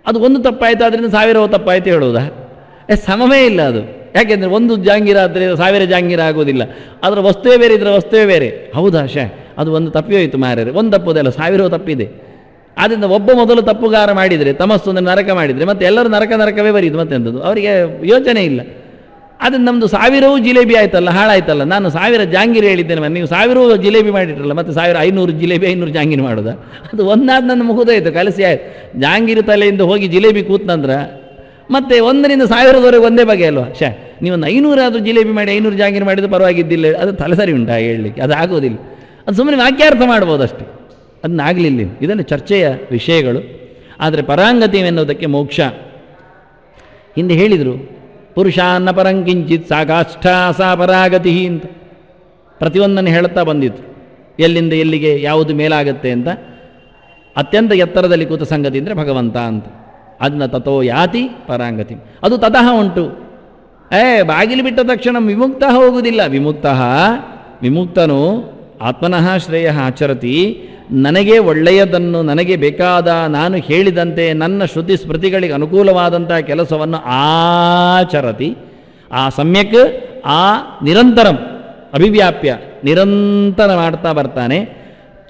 ಅದು ಒಂದು ತಪ್ಪಾಯಿತು ಆದ್ದರಿಂದ ಸಾವಿರವೋ ತಪ್ಪಾಯಿತು ಹೇಳೋದಾ ಸಮವೇ ಇಲ್ಲ ಅದು ಯಾಕೆಂದರೆ ಒಂದು ಜಾಂಗೀರ ಆದರೆ ಸಾವಿರ ಜಾಂಗೀರ ಆಗೋದಿಲ್ಲ ಅದರ ವಸ್ತುವೇ ಬೇರೆ ಇದರ ವಸ್ತುವೇ ಬೇರೆ ಹೌದಾ ಶೇ ಅದು ಒಂದು ತಪ್ಪಿ ಹೋಯಿತು ಮಾರ್ಯಾರೆ ಒಂದು ತಪ್ಪೋದಲ್ಲ ಸಾವಿರವೋ ತಪ್ಪಿದೆ ಆದ್ದರಿಂದ ಒಬ್ಬ ಮೊದಲು ತಪ್ಪುಗಾರ ಮಾಡಿದರೆ ಅಂದರೆ ನರಕ ಮಾಡಿದರೆ ಮತ್ತೆ ಎಲ್ಲರೂ ನರಕ ನರಕವೇ ಬರೀದು ಎಂಥದ್ದು ಅವರಿಗೆ ಯೋಚನೆ ಇಲ್ಲ ಅದು ನಮ್ಮದು ಸಾವಿರವೂ ಜಿಲೇಬಿ ಆಯ್ತಲ್ಲ ಹಾಳಾಯ್ತಲ್ಲ ನಾನು ಸಾವಿರ ಜಾಂಗೀರಿ ಹೇಳಿದ್ದೇನೆ ಮನೆ ನೀವು ಸಾವಿರವೂ ಜಿಲೇಬಿ ಮಾಡಿಟ್ರಲ್ಲ ಮತ್ತು ಸಾವಿರ ಐನೂರು ಜಿಲೇಬಿ ಐನೂರು ಜಾಂಗೀರಿ ಮಾಡೋದ ಅದು ಒಂದಾದ ನನ್ನ ಮುಗಿದೋಯ್ತು ಕಲಸಿ ಆಯಿತು ಜಾಂಗೀರಿ ತಲೆಯಿಂದ ಹೋಗಿ ಜಿಲೇಬಿ ಕೂತ್ನಂದ್ರೆ ಮತ್ತೆ ಒಂದರಿಂದ ಸಾವಿರದವರೆಗೆ ಒಂದೇ ಬಗೆ ಅಲ್ವಾ ಶಾ ನೀವೊಂದು ಐನೂರಾದರೂ ಜಿಲೇಬಿ ಮಾಡಿ ಐನೂರು ಜಾಂಗೀರಿ ಮಾಡಿದ್ರೆ ಪರವಾಗಿದ್ದಿಲ್ಲ ಅದು ತಲೆ ಸರಿ ಉಂಟಾ ಹೇಳಲಿಕ್ಕೆ ಅದು ಆಗೋದಿಲ್ಲ ಅದು ಸುಮ್ಮನೆ ವಾಕ್ಯಾರ್ಥ ಮಾಡ್ಬೋದು ಅಷ್ಟೇ ಅದನ್ನ ಆಗಲಿಲ್ಲ ಇದನ್ನು ಚರ್ಚೆಯ ವಿಷಯಗಳು ಆದರೆ ಪರಾಂಗತಿ ಎನ್ನುವುದಕ್ಕೆ ಮೋಕ್ಷ ಹಿಂದೆ ಹೇಳಿದರು ಪುರುಷಾನ್ನ ಪರಂಕಿಂಚಿತ್ ಸಾಕಾಷ್ಠ ಸಾ ಪರಾಗತಿ ಅಂತ ಪ್ರತಿಯೊಂದನ್ನು ಹೇಳುತ್ತಾ ಬಂದಿತ್ತು ಎಲ್ಲಿಂದ ಎಲ್ಲಿಗೆ ಯಾವುದು ಮೇಲಾಗತ್ತೆ ಅಂತ ಅತ್ಯಂತ ಎತ್ತರದಲ್ಲಿ ಕೂತ ಸಂಗತಿ ಅಂದರೆ ಭಗವಂತ ಅಂತ ಅದನ್ನ ತಥೋ ಯಾತಿ ಪರಾಂಗತಿ ಅದು ತತಃ ಉಂಟು ಏ ಬಾಗಿಲು ಬಿಟ್ಟ ತಕ್ಷಣ ವಿಮುಕ್ತ ಹೋಗುವುದಿಲ್ಲ ವಿಮುಕ್ತ ವಿಮುಕ್ತನು ಆತ್ಮನಃ ಶ್ರೇಯ ಆಚರತಿ ನನಗೆ ಒಳ್ಳೆಯದನ್ನು ನನಗೆ ಬೇಕಾದ ನಾನು ಹೇಳಿದಂತೆ ನನ್ನ ಶ್ರುತಿ ಸ್ಮೃತಿಗಳಿಗೆ ಅನುಕೂಲವಾದಂಥ ಕೆಲಸವನ್ನು ಆಚರತಿ ಆ ಸಮ್ಯಕ್ ಆ ನಿರಂತರಂ ಅಭಿವ್ಯಾಪ್ಯ ನಿರಂತರ ಮಾಡ್ತಾ ಬರ್ತಾನೆ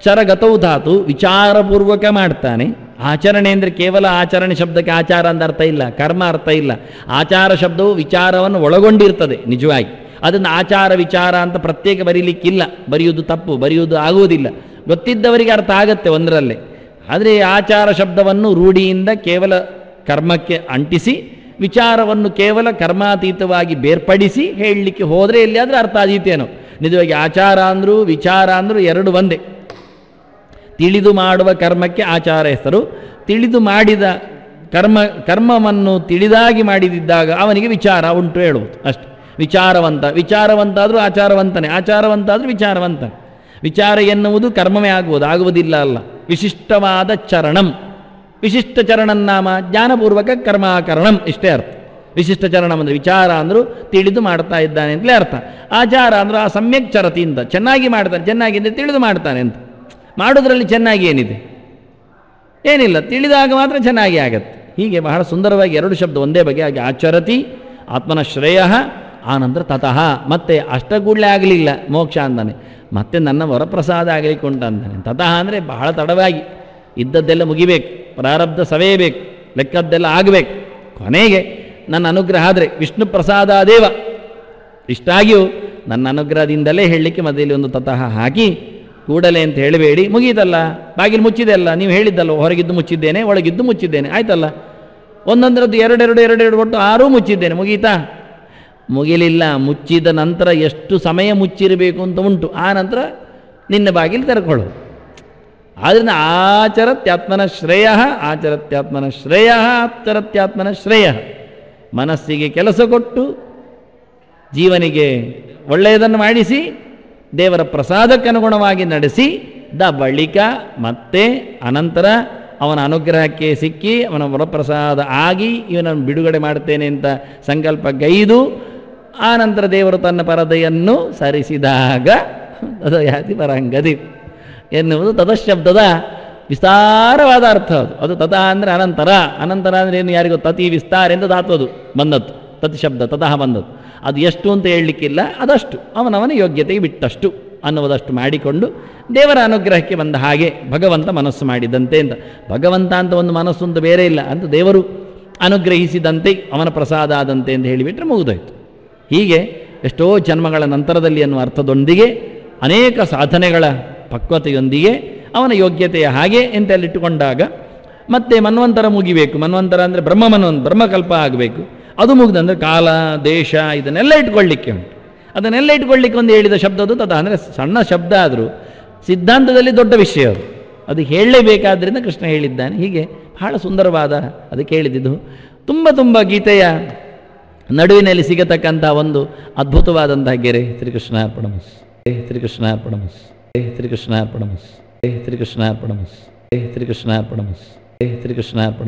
ಚರಗತೌ ಧಾತು ವಿಚಾರಪೂರ್ವಕ ಮಾಡ್ತಾನೆ ಆಚರಣೆ ಅಂದರೆ ಕೇವಲ ಆಚರಣೆ ಶಬ್ದಕ್ಕೆ ಆಚಾರ ಅಂತ ಅರ್ಥ ಇಲ್ಲ ಕರ್ಮ ಅರ್ಥ ಇಲ್ಲ ಆಚಾರ ಶಬ್ದವು ವಿಚಾರವನ್ನು ಒಳಗೊಂಡಿರ್ತದೆ ನಿಜವಾಗಿ ಅದನ್ನು ಆಚಾರ ವಿಚಾರ ಅಂತ ಪ್ರತ್ಯೇಕ ಬರೀಲಿಕ್ಕಿಲ್ಲ ಬರೆಯುವುದು ತಪ್ಪು ಬರೆಯುವುದು ಆಗುವುದಿಲ್ಲ ಗೊತ್ತಿದ್ದವರಿಗೆ ಅರ್ಥ ಆಗತ್ತೆ ಒಂದರಲ್ಲಿ ಆದರೆ ಆಚಾರ ಶಬ್ದವನ್ನು ರೂಢಿಯಿಂದ ಕೇವಲ ಕರ್ಮಕ್ಕೆ ಅಂಟಿಸಿ ವಿಚಾರವನ್ನು ಕೇವಲ ಕರ್ಮಾತೀತವಾಗಿ ಬೇರ್ಪಡಿಸಿ ಹೇಳಲಿಕ್ಕೆ ಹೋದರೆ ಎಲ್ಲಿಯಾದರೂ ಅರ್ಥ ಆದೀತೇನೋ ನಿಜವಾಗಿ ಆಚಾರ ಅಂದರೂ ವಿಚಾರ ಅಂದರೂ ಎರಡು ಒಂದೇ ತಿಳಿದು ಮಾಡುವ ಕರ್ಮಕ್ಕೆ ಆಚಾರ ಹೆಸರು ತಿಳಿದು ಮಾಡಿದ ಕರ್ಮ ಕರ್ಮವನ್ನು ತಿಳಿದಾಗಿ ಮಾಡಿದಿದ್ದಾಗ ಅವನಿಗೆ ವಿಚಾರ ಉಂಟು ಹೇಳುವುದು ಅಷ್ಟೆ ವಿಚಾರವಂತ ವಿಚಾರವಂತಾದರೂ ಆಚಾರವಂತನೇ ಆಚಾರವಂತಾದರೂ ವಿಚಾರವಂತನೇ ವಿಚಾರ ಎನ್ನುವುದು ಕರ್ಮವೇ ಆಗುವುದು ಆಗುವುದಿಲ್ಲ ಅಲ್ಲ ವಿಶಿಷ್ಟವಾದ ಚರಣಂ ವಿಶಿಷ್ಟ ಚರಣನ್ನಾಮ ಜ್ಞಾನಪೂರ್ವಕ ಕರ್ಮಾಕರಣಂ ಇಷ್ಟೇ ಅರ್ಥ ವಿಶಿಷ್ಟ ಚರಣ ಅಂದರೆ ವಿಚಾರ ಅಂದರೂ ತಿಳಿದು ಮಾಡ್ತಾ ಇದ್ದಾನೆ ಅಂತಲೇ ಅರ್ಥ ಆಚಾರ ಅಂದರೆ ಆ ಸಮ್ಯಕ್ ಚರತಿಯಿಂದ ಚೆನ್ನಾಗಿ ಮಾಡ್ತಾನೆ ಚೆನ್ನಾಗಿ ಅಂದರೆ ತಿಳಿದು ಮಾಡ್ತಾನೆ ಅಂತ ಮಾಡೋದ್ರಲ್ಲಿ ಚೆನ್ನಾಗಿ ಏನಿದೆ ಏನಿಲ್ಲ ತಿಳಿದಾಗ ಮಾತ್ರ ಚೆನ್ನಾಗಿ ಆಗತ್ತೆ ಹೀಗೆ ಬಹಳ ಸುಂದರವಾಗಿ ಎರಡು ಶಬ್ದ ಒಂದೇ ಬಗೆಯಾಗಿ ಆಚರತಿ ಆತ್ಮನ ಶ್ರೇಯ ಆನಂತರ ತತಃ ಮತ್ತೆ ಕೂಡಲೇ ಆಗಲಿಲ್ಲ ಮೋಕ್ಷ ಅಂದಾನೆ ಮತ್ತೆ ನನ್ನ ವರಪ್ರಸಾದ ಆಗಲಿಕ್ಕೆ ಉಂಟಂತಾನೆ ತತಃ ಅಂದರೆ ಬಹಳ ತಡವಾಗಿ ಇದ್ದದ್ದೆಲ್ಲ ಮುಗಿಬೇಕು ಪ್ರಾರಬ್ಧ ಸವೆಯಬೇಕು ಲೆಕ್ಕದ್ದೆಲ್ಲ ಆಗಬೇಕು ಕೊನೆಗೆ ನನ್ನ ಅನುಗ್ರಹ ಆದರೆ ವಿಷ್ಣು ಪ್ರಸಾದ ದೇವ ಇಷ್ಟಾಗಿಯೂ ನನ್ನ ಅನುಗ್ರಹದಿಂದಲೇ ಹೇಳಲಿಕ್ಕೆ ಮದುವೆಯಲ್ಲಿ ಒಂದು ತತಃ ಹಾಕಿ ಕೂಡಲೇ ಅಂತ ಹೇಳಬೇಡಿ ಮುಗಿಯಿತಲ್ಲ ಬಾಗಿಲು ಮುಚ್ಚಿದೆ ಅಲ್ಲ ನೀವು ಹೇಳಿದ್ದಲ್ಲ ಹೊರಗಿದ್ದು ಮುಚ್ಚಿದ್ದೇನೆ ಒಳಗಿದ್ದು ಮುಚ್ಚಿದ್ದೇನೆ ಆಯ್ತಲ್ಲ ಒಂದೊಂದರದ್ದು ಎರಡೆರಡು ಎರಡೆರಡು ಒಟ್ಟು ಆರೂ ಮುಚ್ಚಿದ್ದೇನೆ ಮುಗೀತಾ ಮುಗಿಲಿಲ್ಲ ಮುಚ್ಚಿದ ನಂತರ ಎಷ್ಟು ಸಮಯ ಮುಚ್ಚಿರಬೇಕು ಅಂತ ಉಂಟು ಆ ನಂತರ ನಿನ್ನ ಬಾಗಿಲು ತೆರೆಕೊಳ್ಳು ಆದ್ದರಿಂದ ಆಚರತ್ಯಾತ್ಮನ ಶ್ರೇಯ ಆಚರತ್ಯಾತ್ಮನ ಶ್ರೇಯ ಆಚರತ್ಯಾತ್ಮನ ಶ್ರೇಯ ಮನಸ್ಸಿಗೆ ಕೆಲಸ ಕೊಟ್ಟು ಜೀವನಿಗೆ ಒಳ್ಳೆಯದನ್ನು ಮಾಡಿಸಿ ದೇವರ ಪ್ರಸಾದಕ್ಕೆ ಅನುಗುಣವಾಗಿ ನಡೆಸಿ ದ ಬಳಿಕ ಮತ್ತೆ ಅನಂತರ ಅವನ ಅನುಗ್ರಹಕ್ಕೆ ಸಿಕ್ಕಿ ಅವನ ವರಪ್ರಸಾದ ಆಗಿ ಇವನನ್ನು ಬಿಡುಗಡೆ ಮಾಡ್ತೇನೆ ಅಂತ ಸಂಕಲ್ಪ ಗೈದು ಆನಂತರ ದೇವರು ತನ್ನ ಪರದೆಯನ್ನು ಸರಿಸಿದಾಗ ತದಯಾತಿ ಪರಂಗದಿ ಎನ್ನುವುದು ತದಶಬ್ದದ ವಿಸ್ತಾರವಾದ ಅರ್ಥ ಅದು ಅದು ತದ ಅಂದರೆ ಅನಂತರ ಅನಂತರ ಅಂದರೆ ಏನು ಯಾರಿಗೋ ತತಿ ವಿಸ್ತಾರ ಎಂದು ದಾತ್ವದು ಬಂದದ್ದು ತತ್ ಶಬ್ದ ತತಃ ಬಂದದ್ದು ಅದು ಎಷ್ಟು ಅಂತ ಹೇಳಲಿಕ್ಕಿಲ್ಲ ಅದಷ್ಟು ಅವನವನ ಯೋಗ್ಯತೆಗೆ ಬಿಟ್ಟಷ್ಟು ಅನ್ನುವುದಷ್ಟು ಮಾಡಿಕೊಂಡು ದೇವರ ಅನುಗ್ರಹಕ್ಕೆ ಬಂದ ಹಾಗೆ ಭಗವಂತ ಮನಸ್ಸು ಮಾಡಿದಂತೆ ಅಂತ ಭಗವಂತ ಅಂತ ಒಂದು ಮನಸ್ಸು ಅಂತ ಬೇರೆ ಇಲ್ಲ ಅಂತ ದೇವರು ಅನುಗ್ರಹಿಸಿದಂತೆ ಅವನ ಪ್ರಸಾದ ಆದಂತೆ ಅಂತ ಹೇಳಿಬಿಟ್ರೆ ಮುಗಿದೋಯ್ತು ಹೀಗೆ ಎಷ್ಟೋ ಜನ್ಮಗಳ ನಂತರದಲ್ಲಿ ಅನ್ನುವ ಅರ್ಥದೊಂದಿಗೆ ಅನೇಕ ಸಾಧನೆಗಳ ಪಕ್ವತೆಯೊಂದಿಗೆ ಅವನ ಯೋಗ್ಯತೆಯ ಹಾಗೆ ಎಂತೆಯಲ್ಲಿಟ್ಟುಕೊಂಡಾಗ ಮತ್ತೆ ಮನ್ವಂತರ ಮುಗಿಬೇಕು ಮನ್ವಂತರ ಅಂದರೆ ಬ್ರಹ್ಮ ಮನ್ವಂತ ಬ್ರಹ್ಮಕಲ್ಪ ಆಗಬೇಕು ಅದು ಮುಗಿದಂದ್ರೆ ಕಾಲ ದೇಶ ಇದನ್ನೆಲ್ಲ ಇಟ್ಕೊಳ್ಳಿಕ್ಕೆ ಉಂಟು ಅದನ್ನೆಲ್ಲ ಇಟ್ಕೊಳ್ಳಿಕ್ಕೆ ಒಂದು ಹೇಳಿದ ಶಬ್ದದ್ದು ತದ ಅಂದರೆ ಸಣ್ಣ ಶಬ್ದ ಆದರೂ ಸಿದ್ಧಾಂತದಲ್ಲಿ ದೊಡ್ಡ ವಿಷಯ ಅದು ಅದು ಹೇಳಲೇಬೇಕಾದ್ರಿಂದ ಕೃಷ್ಣ ಹೇಳಿದ್ದಾನೆ ಹೀಗೆ ಬಹಳ ಸುಂದರವಾದ ಅದಕ್ಕೆ ಹೇಳಿದ್ದು ತುಂಬ ತುಂಬ ಗೀತೆಯ ನಡುವಿನಲ್ಲಿ ಸಿಗತಕ್ಕಂಥ ಒಂದು ಅದ್ಭುತವಾದಂತಹ ಗೆರೆ ಶ್ರೀಕೃಷ್ಣಾರ್ಪಣಮಸ್ ಏ ಶ್ರೀಕೃಷ್ಣಾರ್ಪಣಮಸ್ ಏ ಶ್ರೀಕೃಷ್ಣಾರ್ಪಣಮಸ್ ಏ ಶ್ರೀಕೃಷ್ಣಾರ್ಪಣಮಸ್ ಏ ಶ್ರೀಕೃಷ್ಣಾರ್ಪಣಮಸ್ ಏ ಶ್ರೀಕೃಷ್ಣಾರ್ಪಣ